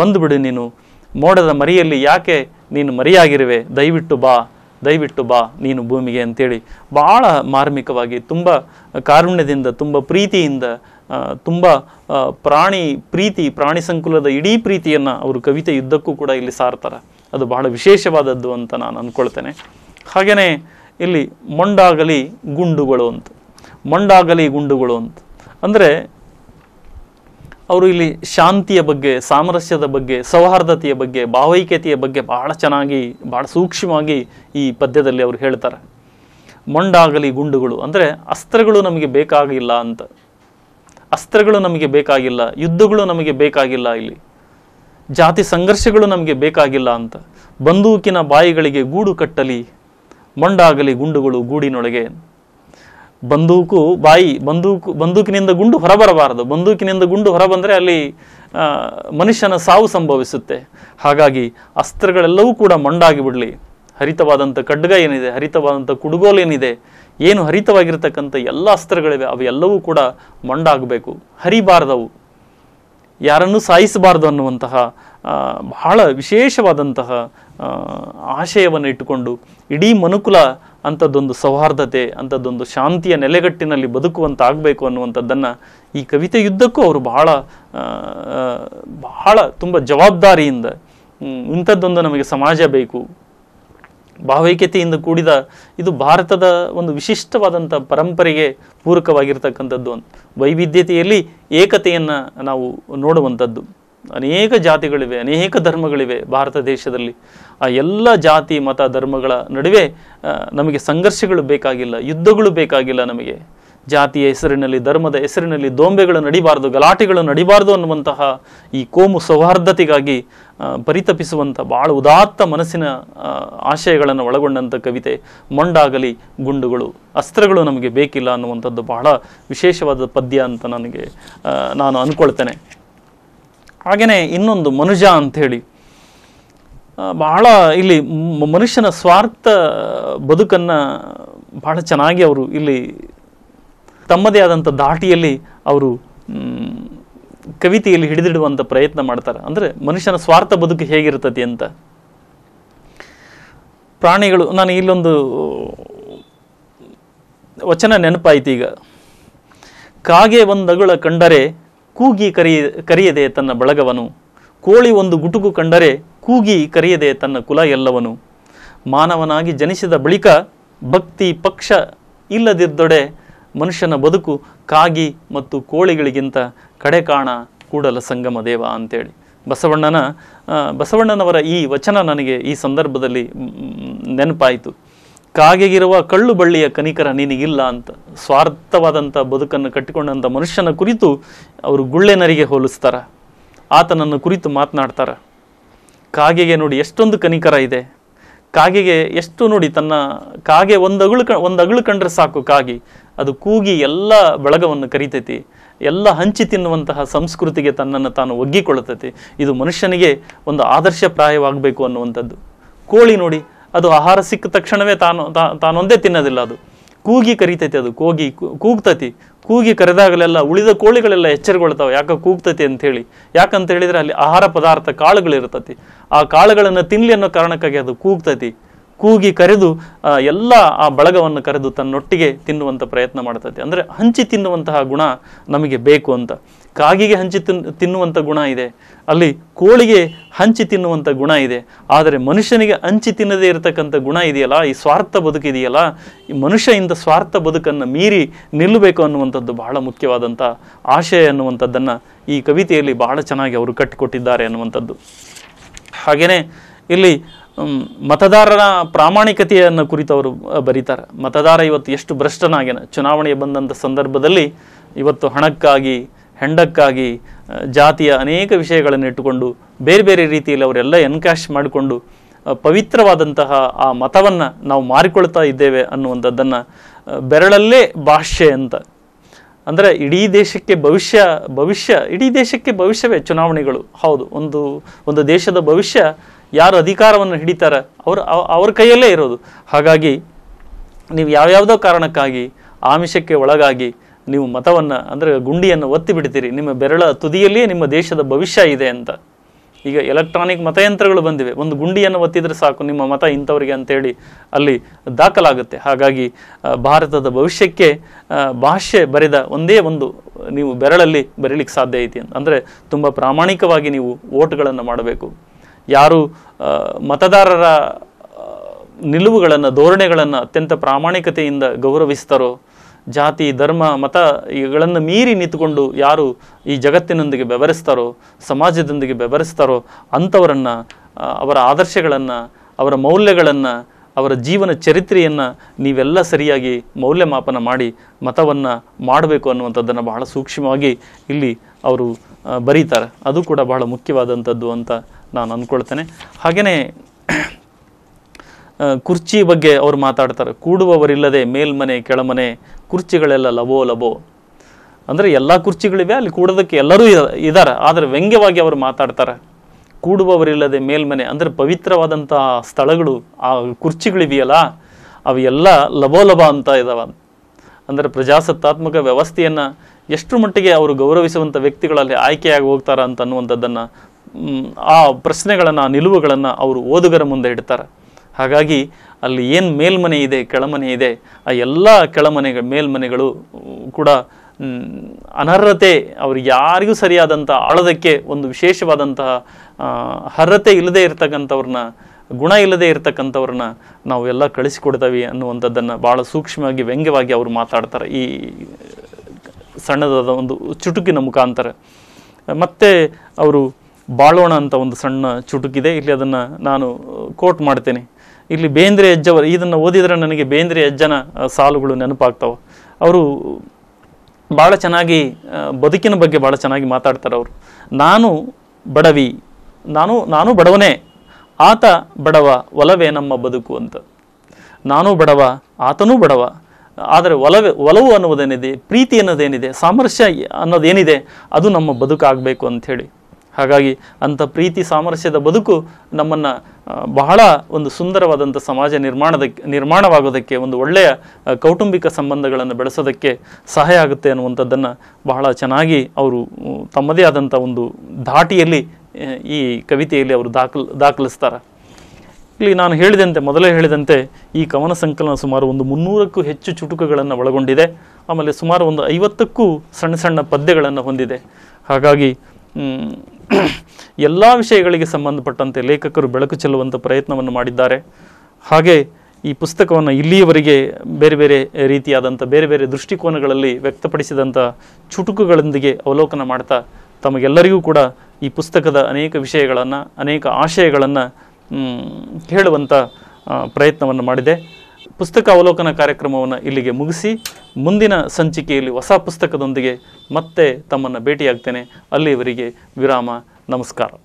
ಬಂದುಬಿಡು ನೀನು ಮೋಡದ ಮರಿಯಲ್ಲಿ ಯಾಕೆ ನೀನು ಮರಿಯಾಗಿರುವೆ ದಯವಿಟ್ಟು ಬಾ ದಯವಿಟ್ಟು ಬಾ ನೀನು ಭೂಮಿಗೆ ಅಂತೇಳಿ ಭಾಳ ಮಾರ್ಮಿಕವಾಗಿ ತುಂಬ ಕಾರುಣ್ಯದಿಂದ ತುಂಬ ಪ್ರೀತಿಯಿಂದ ತುಂಬ ಪ್ರಾಣಿ ಪ್ರೀತಿ ಪ್ರಾಣಿ ಸಂಕುಲದ ಇಡೀ ಪ್ರೀತಿಯನ್ನು ಅವರು ಕವಿತೆ ಯುದ್ಧಕ್ಕೂ ಕೂಡ ಇಲ್ಲಿ ಸಾರ್ತಾರೆ ಅದು ಬಹಳ ವಿಶೇಷವಾದದ್ದು ಅಂತ ನಾನು ಅಂದ್ಕೊಳ್ತೇನೆ ಹಾಗೆಯೇ ಇಲ್ಲಿ ಮೊಂಡಾಗಲಿ ಗುಂಡುಗಳು ಅಂತ ಮೊಂಡಾಗಲಿ ಗುಂಡುಗಳು ಅಂತ ಅಂದರೆ ಅವರು ಇಲ್ಲಿ ಶಾಂತಿಯ ಬಗ್ಗೆ ಸಾಮರಸ್ಯದ ಬಗ್ಗೆ ಸೌಹಾರ್ದತೆಯ ಬಗ್ಗೆ ಭಾವೈಕ್ಯತೆಯ ಬಗ್ಗೆ ಬಹಳ ಚೆನ್ನಾಗಿ ಬಹಳ ಸೂಕ್ಷ್ಮವಾಗಿ ಈ ಪದ್ಯದಲ್ಲಿ ಅವರು ಹೇಳ್ತಾರೆ ಮೊಂಡಾಗಲಿ ಗುಂಡುಗಳು ಅಂದರೆ ಅಸ್ತ್ರಗಳು ನಮಗೆ ಬೇಕಾಗಿಲ್ಲ ಅಂತ ಅಸ್ತ್ರಗಳು ನಮಗೆ ಬೇಕಾಗಿಲ್ಲ ಯುದ್ಧಗಳು ನಮಗೆ ಬೇಕಾಗಿಲ್ಲ ಇಲ್ಲಿ ಜಾತಿ ಸಂಘರ್ಷಗಳು ನಮಗೆ ಬೇಕಾಗಿಲ್ಲ ಅಂತ ಬಂದೂಕಿನ ಬಾಯಿಗಳಿಗೆ ಗೂಡು ಕಟ್ಟಲಿ ಮಂಡಾಗಲಿ ಗುಂಡುಗಳು ಗೂಡಿನೊಳಗೆ ಬಂದೂಕು ಬಾಯಿ ಬಂದೂಕು ಬಂದೂಕಿನಿಂದ ಗುಂಡು ಹೊರಬರಬಾರದು ಬಂದೂಕಿನಿಂದ ಗುಂಡು ಹೊರಬಂದರೆ ಅಲ್ಲಿ ಮನುಷ್ಯನ ಸಾವು ಸಂಭವಿಸುತ್ತೆ ಹಾಗಾಗಿ ಅಸ್ತ್ರಗಳೆಲ್ಲವೂ ಕೂಡ ಮಂಡಾಗಿ ಬಿಡಲಿ ಹರಿತವಾದಂಥ ಖಡ್ಗ ಏನಿದೆ ಹರಿತವಾದಂಥ ಏನಿದೆ ಏನು ಹರಿತವಾಗಿರ್ತಕ್ಕಂಥ ಎಲ್ಲ ಅಸ್ತ್ರಗಳಿವೆ ಅವೆಲ್ಲವೂ ಕೂಡ ಮೊಂಡಾಗಬೇಕು ಹರಿಬಾರ್ದವು ಯಾರನ್ನು ಸಾಯಿಸಬಾರ್ದು ಅನ್ನುವಂತಹ ಬಹಳ ವಿಶೇಷವಾದಂತಹ ಆಶಯವನ್ನು ಇಟ್ಟುಕೊಂಡು ಇಡೀ ಮನುಕುಲ ಅಂಥದ್ದೊಂದು ಸೌಹಾರ್ದತೆ ಅಂಥದ್ದೊಂದು ಶಾಂತಿಯ ನೆಲೆಗಟ್ಟಿನಲ್ಲಿ ಬದುಕುವಂತಾಗಬೇಕು ಅನ್ನುವಂಥದ್ದನ್ನು ಈ ಕವಿತೆಯುದ್ದಕ್ಕೂ ಅವರು ಬಹಳ ಬಹಳ ತುಂಬ ಜವಾಬ್ದಾರಿಯಿಂದ ಇಂಥದ್ದೊಂದು ನಮಗೆ ಸಮಾಜ ಬೇಕು ಭಾವೈಕ್ಯತೆಯಿಂದ ಕೂಡಿದ ಇದು ಭಾರತದ ಒಂದು ವಿಶಿಷ್ಟವಾದಂಥ ಪರಂಪರೆಗೆ ಪೂರಕವಾಗಿರ್ತಕ್ಕಂಥದ್ದು ಅಂತ ವೈವಿಧ್ಯತೆಯಲ್ಲಿ ಏಕತೆಯನ್ನು ನಾವು ನೋಡುವಂಥದ್ದು ಅನೇಕ ಜಾತಿಗಳಿವೆ ಅನೇಕ ಧರ್ಮಗಳಿವೆ ಭಾರತ ದೇಶದಲ್ಲಿ ಆ ಎಲ್ಲ ಜಾತಿ ಮತ ಧರ್ಮಗಳ ನಡುವೆ ನಮಗೆ ಸಂಘರ್ಷಗಳು ಬೇಕಾಗಿಲ್ಲ ಯುದ್ಧಗಳು ಬೇಕಾಗಿಲ್ಲ ನಮಗೆ ಜಾತಿಯ ಹೆಸರಿನಲ್ಲಿ ಧರ್ಮದ ಹೆಸರಿನಲ್ಲಿ ದೋಂಬೆಗಳು ನಡಿಬಾರ್ದು ಗಲಾಟೆಗಳು ನಡಿಬಾರ್ದು ಅನ್ನುವಂತಹ ಈ ಕೋಮು ಸೌಹಾರ್ದತೆಗಾಗಿ ಪರಿತಪಿಸುವಂಥ ಭಾಳ ಉದಾತ್ತ ಮನಸ್ಸಿನ ಆಶಯಗಳನ್ನು ಒಳಗೊಂಡಂಥ ಕವಿತೆ ಮಂಡಾಗಲಿ ಗುಂಡುಗಳು ಅಸ್ತ್ರಗಳು ನಮಗೆ ಬೇಕಿಲ್ಲ ಅನ್ನುವಂಥದ್ದು ಬಹಳ ವಿಶೇಷವಾದ ಪದ್ಯ ಅಂತ ನನಗೆ ನಾನು ಅಂದ್ಕೊಳ್ತೇನೆ ಹಾಗೆಯೇ ಇನ್ನೊಂದು ಮನುಜ ಅಂಥೇಳಿ ಬಹಳ ಇಲ್ಲಿ ಮನುಷ್ಯನ ಸ್ವಾರ್ಥ ಬದುಕನ್ನು ಬಹಳ ಚೆನ್ನಾಗಿ ಅವರು ಇಲ್ಲಿ ತಮ್ಮದೇ ಆದಂಥ ದಾಟಿಯಲ್ಲಿ ಅವರು ಕವಿತೆಯಲ್ಲಿ ಹಿಡಿದಿಡುವಂಥ ಪ್ರಯತ್ನ ಮಾಡ್ತಾರೆ ಅಂದರೆ ಮನುಷ್ಯನ ಸ್ವಾರ್ಥ ಬದುಕು ಹೇಗಿರ್ತದೆ ಅಂತ ಪ್ರಾಣಿಗಳು ನಾನು ಇಲ್ಲೊಂದು ವಚನ ನೆನಪಾಯಿತು ಈಗ ಕಾಗೆ ಅಗುಳ ಕಂಡರೆ ಕೂಗಿ ಕರಿಯ ಕರೆಯದೆ ತನ್ನ ಬಳಗವನು ಕೋಳಿ ಒಂದು ಗುಟುಕು ಕಂಡರೆ ಕೂಗಿ ಕರೆಯದೆ ತನ್ನ ಕುಲ ಎಲ್ಲವನು ಮಾನವನಾಗಿ ಜನಿಸಿದ ಬಳಿಕ ಭಕ್ತಿ ಪಕ್ಷ ಇಲ್ಲದಿದ್ದೊಡೆ ಮನುಷ್ಯನ ಬದುಕು ಕಾಗಿ ಮತ್ತು ಕೋಳಿಗಳಿಗಿಂತ ಕಡೆ ಕಾಣ ಕೂಡಲ ಸಂಗಮ ದೇವ ಅಂತೇಳಿ ಬಸವಣ್ಣನ ಬಸವಣ್ಣನವರ ಈ ವಚನ ನನಗೆ ಈ ಸಂದರ್ಭದಲ್ಲಿ ನೆನಪಾಯಿತು ಕಾಗೆಗಿರುವ ಕಳ್ಳು ಬಳ್ಳಿಯ ಕನಿಕರ ನಿನಗಿಲ್ಲ ಅಂತ ಸ್ವಾರ್ಥವಾದಂಥ ಬದುಕನ್ನು ಕಟ್ಟಿಕೊಂಡಂಥ ಮನುಷ್ಯನ ಕುರಿತು ಅವರು ಗುಳ್ಳೆನರಿಗೆ ಹೋಲಿಸ್ತಾರ ಆತನನ್ನು ಕುರಿತು ಮಾತನಾಡ್ತಾರೆ ಕಾಗೆಗೆ ನೋಡಿ ಎಷ್ಟೊಂದು ಕನಿಕರ ಇದೆ ಕಾಗೆಗೆ ಎಷ್ಟು ನೋಡಿ ತನ್ನ ಕಾಗೆ ಅಗಳು ಕ ಒಂದಗಳು ಕಂಡ್ರೆ ಸಾಕು ಕಾಗಿ ಅದು ಕೂಗಿ ಎಲ್ಲ ಬಳಗವನ್ನು ಕರಿತೈತಿ ಎಲ್ಲ ಹಂಚಿ ತಿನ್ನುವಂತಹ ಸಂಸ್ಕೃತಿಗೆ ತನ್ನನ್ನು ತಾನು ಒಗ್ಗಿಕೊಳ್ಳುತ್ತೈತಿ ಇದು ಮನುಷ್ಯನಿಗೆ ಒಂದು ಆದರ್ಶಪ್ರಾಯವಾಗಬೇಕು ಅನ್ನುವಂಥದ್ದು ಕೋಳಿ ನೋಡಿ ಅದು ಆಹಾರ ಸಿಕ್ಕ ತಕ್ಷಣವೇ ತಾನು ತಾನೊಂದೇ ತಿನ್ನೋದಿಲ್ಲ ಅದು ಕೂಗಿ ಕರಿತೈತಿ ಅದು ಕೂಗಿ ಕೂಗ್ತತಿ ಕೂಗಿ ಕರೆದಾಗಲೆಲ್ಲ ಉಳಿದ ಕೋಳಿಗಳೆಲ್ಲ ಎಚ್ಚರಗೊಳ್ತಾವೆ ಯಾಕೆ ಕೂಗ್ತತಿ ಅಂತೇಳಿ ಯಾಕಂತ ಹೇಳಿದರೆ ಅಲ್ಲಿ ಆಹಾರ ಪದಾರ್ಥ ಕಾಳುಗಳಿರ್ತತಿ ಆ ಕಾಳುಗಳನ್ನು ತಿನ್ನಲಿ ಅನ್ನೋ ಕಾರಣಕ್ಕಾಗಿ ಅದು ಕೂಗ್ತತಿ ಕೂಗಿ ಕರೆದು ಎಲ್ಲ ಆ ಬಳಗವನ್ನು ಕರೆದು ತನ್ನೊಟ್ಟಿಗೆ ತಿನ್ನುವಂಥ ಪ್ರಯತ್ನ ಮಾಡ್ತತಿ ಅಂದರೆ ಹಂಚಿ ತಿನ್ನುವಂತಹ ಗುಣ ನಮಗೆ ಬೇಕು ಅಂತ ಕಾಗಿಗೆ ಹಂಚಿ ತಿನ್ ತಿನ್ನುವಂಥ ಗುಣ ಇದೆ ಅಲ್ಲಿ ಕೋಳಿಗೆ ಹಂಚಿ ತಿನ್ನುವಂಥ ಗುಣ ಇದೆ ಆದರೆ ಮನುಷ್ಯನಿಗೆ ಹಂಚಿ ತಿನ್ನದೇ ಇರತಕ್ಕಂಥ ಗುಣ ಇದೆಯಲ್ಲ ಈ ಸ್ವಾರ್ಥ ಬದುಕಿದೆಯಲ್ಲ ಈ ಮನುಷ್ಯ ಇಂದ ಸ್ವಾರ್ಥ ಬದುಕನ್ನು ಮೀರಿ ನಿಲ್ಲಬೇಕು ಅನ್ನುವಂಥದ್ದು ಬಹಳ ಮುಖ್ಯವಾದಂಥ ಆಶಯ ಅನ್ನುವಂಥದ್ದನ್ನು ಈ ಕವಿತೆಯಲ್ಲಿ ಬಹಳ ಚೆನ್ನಾಗಿ ಅವರು ಕಟ್ಟಿಕೊಟ್ಟಿದ್ದಾರೆ ಅನ್ನುವಂಥದ್ದು ಹಾಗೆಯೇ ಇಲ್ಲಿ ಮತದಾರರ ಪ್ರಾಮಾಣಿಕತೆಯನ್ನು ಕುರಿತು ಅವರು ಬರೀತಾರೆ ಮತದಾರ ಇವತ್ತು ಎಷ್ಟು ಭ್ರಷ್ಟನಾಗಿನ ಚುನಾವಣೆಗೆ ಬಂದಂಥ ಸಂದರ್ಭದಲ್ಲಿ ಇವತ್ತು ಹಣಕ್ಕಾಗಿ ಹೆಂಡಕ್ಕಾಗಿ ಜಾತಿಯ ಅನೇಕ ವಿಷಯಗಳನ್ನು ಇಟ್ಟುಕೊಂಡು ಬೇರೆ ಬೇರೆ ರೀತಿಯಲ್ಲಿ ಅವರೆಲ್ಲ ಎನ್ಕ್ಯಾಶ್ ಮಾಡಿಕೊಂಡು ಪವಿತ್ರವಾದಂತಹ ಆ ಮತವನ್ನು ನಾವು ಮಾರಿಕೊಳ್ತಾ ಇದ್ದೇವೆ ಅನ್ನುವಂಥದ್ದನ್ನು ಬೆರಳಲ್ಲೇ ಭಾಷ್ಯ ಅಂತ ಅಂದರೆ ಇಡೀ ದೇಶಕ್ಕೆ ಭವಿಷ್ಯ ಭವಿಷ್ಯ ಇಡೀ ದೇಶಕ್ಕೆ ಭವಿಷ್ಯವೇ ಚುನಾವಣೆಗಳು ಹೌದು ಒಂದು ಒಂದು ದೇಶದ ಭವಿಷ್ಯ ಯಾರು ಅಧಿಕಾರವನ್ನು ಹಿಡಿತಾರೆ ಅವರು ಅವ್ರ ಕೈಯಲ್ಲೇ ಇರೋದು ಹಾಗಾಗಿ ನೀವು ಯಾವ್ಯಾವುದೋ ಕಾರಣಕ್ಕಾಗಿ ಆಮಿಷಕ್ಕೆ ಒಳಗಾಗಿ ನೀವು ಮತವನ್ನು ಅಂದರೆ ಗುಂಡಿಯನ್ನು ಒತ್ತಿ ಬಿಡ್ತೀರಿ ನಿಮ್ಮ ಬೆರಳ ತುದಿಯಲ್ಲಿಯೇ ನಿಮ್ಮ ದೇಶದ ಭವಿಷ್ಯ ಇದೆ ಅಂತ ಈಗ ಎಲೆಕ್ಟ್ರಾನಿಕ್ ಮತಯಂತ್ರಗಳು ಬಂದಿವೆ ಒಂದು ಗುಂಡಿಯನ್ನು ಒತ್ತಿದರೆ ಸಾಕು ನಿಮ್ಮ ಮತ ಇಂಥವರಿಗೆ ಅಂತೇಳಿ ಅಲ್ಲಿ ದಾಖಲಾಗುತ್ತೆ ಹಾಗಾಗಿ ಭಾರತದ ಭವಿಷ್ಯಕ್ಕೆ ಭಾಷೆ ಬರೆದ ಒಂದೇ ಒಂದು ನೀವು ಬೆರಳಲ್ಲಿ ಬರೀಲಿಕ್ಕೆ ಸಾಧ್ಯ ಐತಿ ಅಂತ ಅಂದರೆ ತುಂಬ ಪ್ರಾಮಾಣಿಕವಾಗಿ ನೀವು ವೋಟ್ಗಳನ್ನು ಮಾಡಬೇಕು ಯಾರು ಮತದಾರರ ನಿಲುವುಗಳನ್ನು ಧೋರಣೆಗಳನ್ನು ಅತ್ಯಂತ ಪ್ರಾಮಾಣಿಕತೆಯಿಂದ ಗೌರವಿಸ್ತಾರೋ ಜಾತಿ ಧರ್ಮ ಮತಗಳನ್ನು ಮೀರಿ ನಿಂತುಕೊಂಡು ಯಾರು ಈ ಜಗತ್ತಿನೊಂದಿಗೆ ಬೆವರಿಸ್ತಾರೋ ಸಮಾಜದೊಂದಿಗೆ ಬೆವರಿಸ್ತಾರೋ ಅಂಥವರನ್ನು ಅವರ ಆದರ್ಶಗಳನ್ನು ಅವರ ಮೌಲ್ಯಗಳನ್ನು ಅವರ ಜೀವನ ಚರಿತ್ರೆಯನ್ನು ನೀವೆಲ್ಲ ಸರಿಯಾಗಿ ಮೌಲ್ಯಮಾಪನ ಮಾಡಿ ಮತವನ್ನು ಮಾಡಬೇಕು ಅನ್ನುವಂಥದ್ದನ್ನು ಬಹಳ ಸೂಕ್ಷ್ಮವಾಗಿ ಇಲ್ಲಿ ಅವರು ಬರೀತಾರೆ ಅದು ಕೂಡ ಬಹಳ ಮುಖ್ಯವಾದಂಥದ್ದು ಅಂತ ನಾನು ಅಂದ್ಕೊಳ್ತೇನೆ ಹಾಗೆಯೇ ಕುರ್ಚಿ ಬಗ್ಗೆ ಅವರು ಮಾತಾಡ್ತಾರೆ ಕೂಡುವವರಿಲ್ಲದೆ ಮೇಲ್ಮನೆ ಕೆಳಮನೆ ಕುರ್ಚಿಗಳೆಲ್ಲ ಲಭೋ ಲಭೋ ಅಂದರೆ ಎಲ್ಲ ಕುರ್ಚಿಗಳಿವೆ ಅಲ್ಲಿ ಕೂಡೋದಕ್ಕೆ ಎಲ್ಲರೂ ಇದ್ದಾರೆ ಆದರೆ ವ್ಯಂಗ್ಯವಾಗಿ ಅವರು ಮಾತಾಡ್ತಾರೆ ಕೂಡುವವರಿಲ್ಲದೆ ಮೇಲ್ಮನೆ ಅಂದರೆ ಪವಿತ್ರವಾದಂಥ ಸ್ಥಳಗಳು ಆ ಕುರ್ಚಿಗಳಿವೆಯಲ್ಲ ಅವೆಲ್ಲ ಲಭೋಲಭ ಅಂತ ಇದ್ದಾವೆ ಅಂದರೆ ಪ್ರಜಾಸತ್ತಾತ್ಮಕ ವ್ಯವಸ್ಥೆಯನ್ನು ಎಷ್ಟು ಮಟ್ಟಿಗೆ ಅವರು ಗೌರವಿಸುವಂಥ ವ್ಯಕ್ತಿಗಳಲ್ಲಿ ಆಯ್ಕೆಯಾಗಿ ಹೋಗ್ತಾರ ಅಂತ ಅನ್ನುವಂಥದ್ದನ್ನು ಆ ಪ್ರಶ್ನೆಗಳನ್ನು ಆ ನಿಲುವುಗಳನ್ನು ಅವರು ಓದುಗರ ಮುಂದೆ ಇಡ್ತಾರೆ ಹಾಗಾಗಿ ಅಲ್ಲಿ ಏನು ಮೇಲ್ಮನೆ ಇದೆ ಕೆಳಮನೆ ಇದೆ ಆ ಎಲ್ಲ ಕೆಳಮನೆ ಮೇಲ್ಮನೆಗಳು ಕೂಡ ಅನರ್ಹತೆ ಅವರು ಯಾರಿಗೂ ಸರಿಯಾದಂಥ ಆಳದಕ್ಕೆ ಒಂದು ವಿಶೇಷವಾದಂತಹ ಅರ್ಹತೆ ಇಲ್ಲದೆ ಇರತಕ್ಕಂಥವ್ರನ್ನ ಗುಣ ಇಲ್ಲದೆ ಇರತಕ್ಕಂಥವ್ರನ್ನ ನಾವು ಎಲ್ಲ ಕಳಿಸಿಕೊಡ್ತೇವೆ ಅನ್ನುವಂಥದ್ದನ್ನು ಭಾಳ ಸೂಕ್ಷ್ಮವಾಗಿ ವ್ಯಂಗ್ಯವಾಗಿ ಅವರು ಮಾತಾಡ್ತಾರೆ ಈ ಸಣ್ಣದಾದ ಒಂದು ಚುಟುಕಿನ ಮುಖಾಂತರ ಮತ್ತು ಅವರು ಬಾಳೋಣ ಅಂತ ಒಂದು ಸಣ್ಣ ಚುಟುಕಿದೆ ಇಲ್ಲಿ ಅದನ್ನು ನಾನು ಕೋಟ್ ಮಾಡ್ತೇನೆ ಇಲ್ಲಿ ಬೇಂದ್ರೆ ಹೆಜ್ಜವರು ಇದನ್ನು ಓದಿದರೆ ನನಗೆ ಬೇಂದ್ರೆ ಹೆಜ್ಜನ ಸಾಲುಗಳು ನೆನಪಾಗ್ತವೆ ಅವರು ಭಾಳ ಚೆನ್ನಾಗಿ ಬದುಕಿನ ಬಗ್ಗೆ ಭಾಳ ಚೆನ್ನಾಗಿ ಮಾತಾಡ್ತಾರೆ ಅವರು ನಾನು ಬಡವಿ ನಾನು ನಾನು ಬಡವನೇ ಆತ ಬಡವ ಒಲವೇ ನಮ್ಮ ಬದುಕು ಅಂತ ನಾನು ಬಡವ ಆತನೂ ಬಡವ ಆದರೆ ಒಲವೆ ಒಲವು ಅನ್ನೋದೇನಿದೆ ಪ್ರೀತಿ ಅನ್ನೋದೇನಿದೆ ಸಾಮರಸ್ಯ ಅನ್ನೋದೇನಿದೆ ಅದು ನಮ್ಮ ಬದುಕಾಗಬೇಕು ಅಂಥೇಳಿ ಹಾಗಾಗಿ ಅಂಥ ಪ್ರೀತಿ ಸಾಮರಸ್ಯದ ಬದುಕು ನಮ್ಮನ್ನು ಬಹಳ ಒಂದು ಸುಂದರವಾದಂಥ ಸಮಾಜ ನಿರ್ಮಾಣದ ನಿರ್ಮಾಣವಾಗೋದಕ್ಕೆ ಒಂದು ಒಳ್ಳೆಯ ಕೌಟುಂಬಿಕ ಸಂಬಂಧಗಳನ್ನು ಬೆಳೆಸೋದಕ್ಕೆ ಸಹಾಯ ಆಗುತ್ತೆ ಅನ್ನುವಂಥದ್ದನ್ನು ಬಹಳ ಚೆನ್ನಾಗಿ ಅವರು ತಮ್ಮದೇ ಆದಂಥ ಒಂದು ಧಾಟಿಯಲ್ಲಿ ಈ ಕವಿತೆಯಲ್ಲಿ ಅವರು ದಾಖಲ್ ದಾಖಲಿಸ್ತಾರೆ ಇಲ್ಲಿ ನಾನು ಹೇಳಿದಂತೆ ಮೊದಲೇ ಹೇಳಿದಂತೆ ಈ ಕವನ ಸಂಕಲನ ಸುಮಾರು ಒಂದು ಮುನ್ನೂರಕ್ಕೂ ಹೆಚ್ಚು ಚುಟುಕುಗಳನ್ನು ಒಳಗೊಂಡಿದೆ ಆಮೇಲೆ ಸುಮಾರು ಒಂದು ಐವತ್ತಕ್ಕೂ ಸಣ್ಣ ಸಣ್ಣ ಪದ್ಯಗಳನ್ನು ಹೊಂದಿದೆ ಹಾಗಾಗಿ ಎಲ್ಲ ವಿಷಯಗಳಿಗೆ ಸಂಬಂಧಪಟ್ಟಂತೆ ಲೇಖಕರು ಬೆಳಕು ಚೆಲ್ಲುವಂಥ ಪ್ರಯತ್ನವನ್ನು ಮಾಡಿದ್ದಾರೆ ಹಾಗೆ ಈ ಪುಸ್ತಕವನ್ನು ಇಲ್ಲಿಯವರೆಗೆ ಬೇರೆ ಬೇರೆ ರೀತಿಯಾದಂಥ ಬೇರೆ ಬೇರೆ ದೃಷ್ಟಿಕೋನಗಳಲ್ಲಿ ವ್ಯಕ್ತಪಡಿಸಿದಂಥ ಚುಟುಕುಗಳೊಂದಿಗೆ ಅವಲೋಕನ ಮಾಡ್ತಾ ತಮಗೆಲ್ಲರಿಗೂ ಕೂಡ ಈ ಪುಸ್ತಕದ ಅನೇಕ ವಿಷಯಗಳನ್ನು ಅನೇಕ ಆಶಯಗಳನ್ನು ಹೇಳುವಂಥ ಪ್ರಯತ್ನವನ್ನು ಮಾಡಿದೆ ಪುಸ್ತಕ ಅವಲೋಕನ ಕಾರ್ಯಕ್ರಮವನ್ನು ಇಲ್ಲಿಗೆ ಮುಗಿಸಿ ಮುಂದಿನ ಸಂಚಿಕೆಯಲ್ಲಿ ಹೊಸ ಪುಸ್ತಕದೊಂದಿಗೆ ಮತ್ತೆ ತಮ್ಮನ್ನು ಭೇಟಿಯಾಗ್ತೇನೆ ಅಲ್ಲಿಯವರಿಗೆ ವಿರಾಮ ನಮಸ್ಕಾರ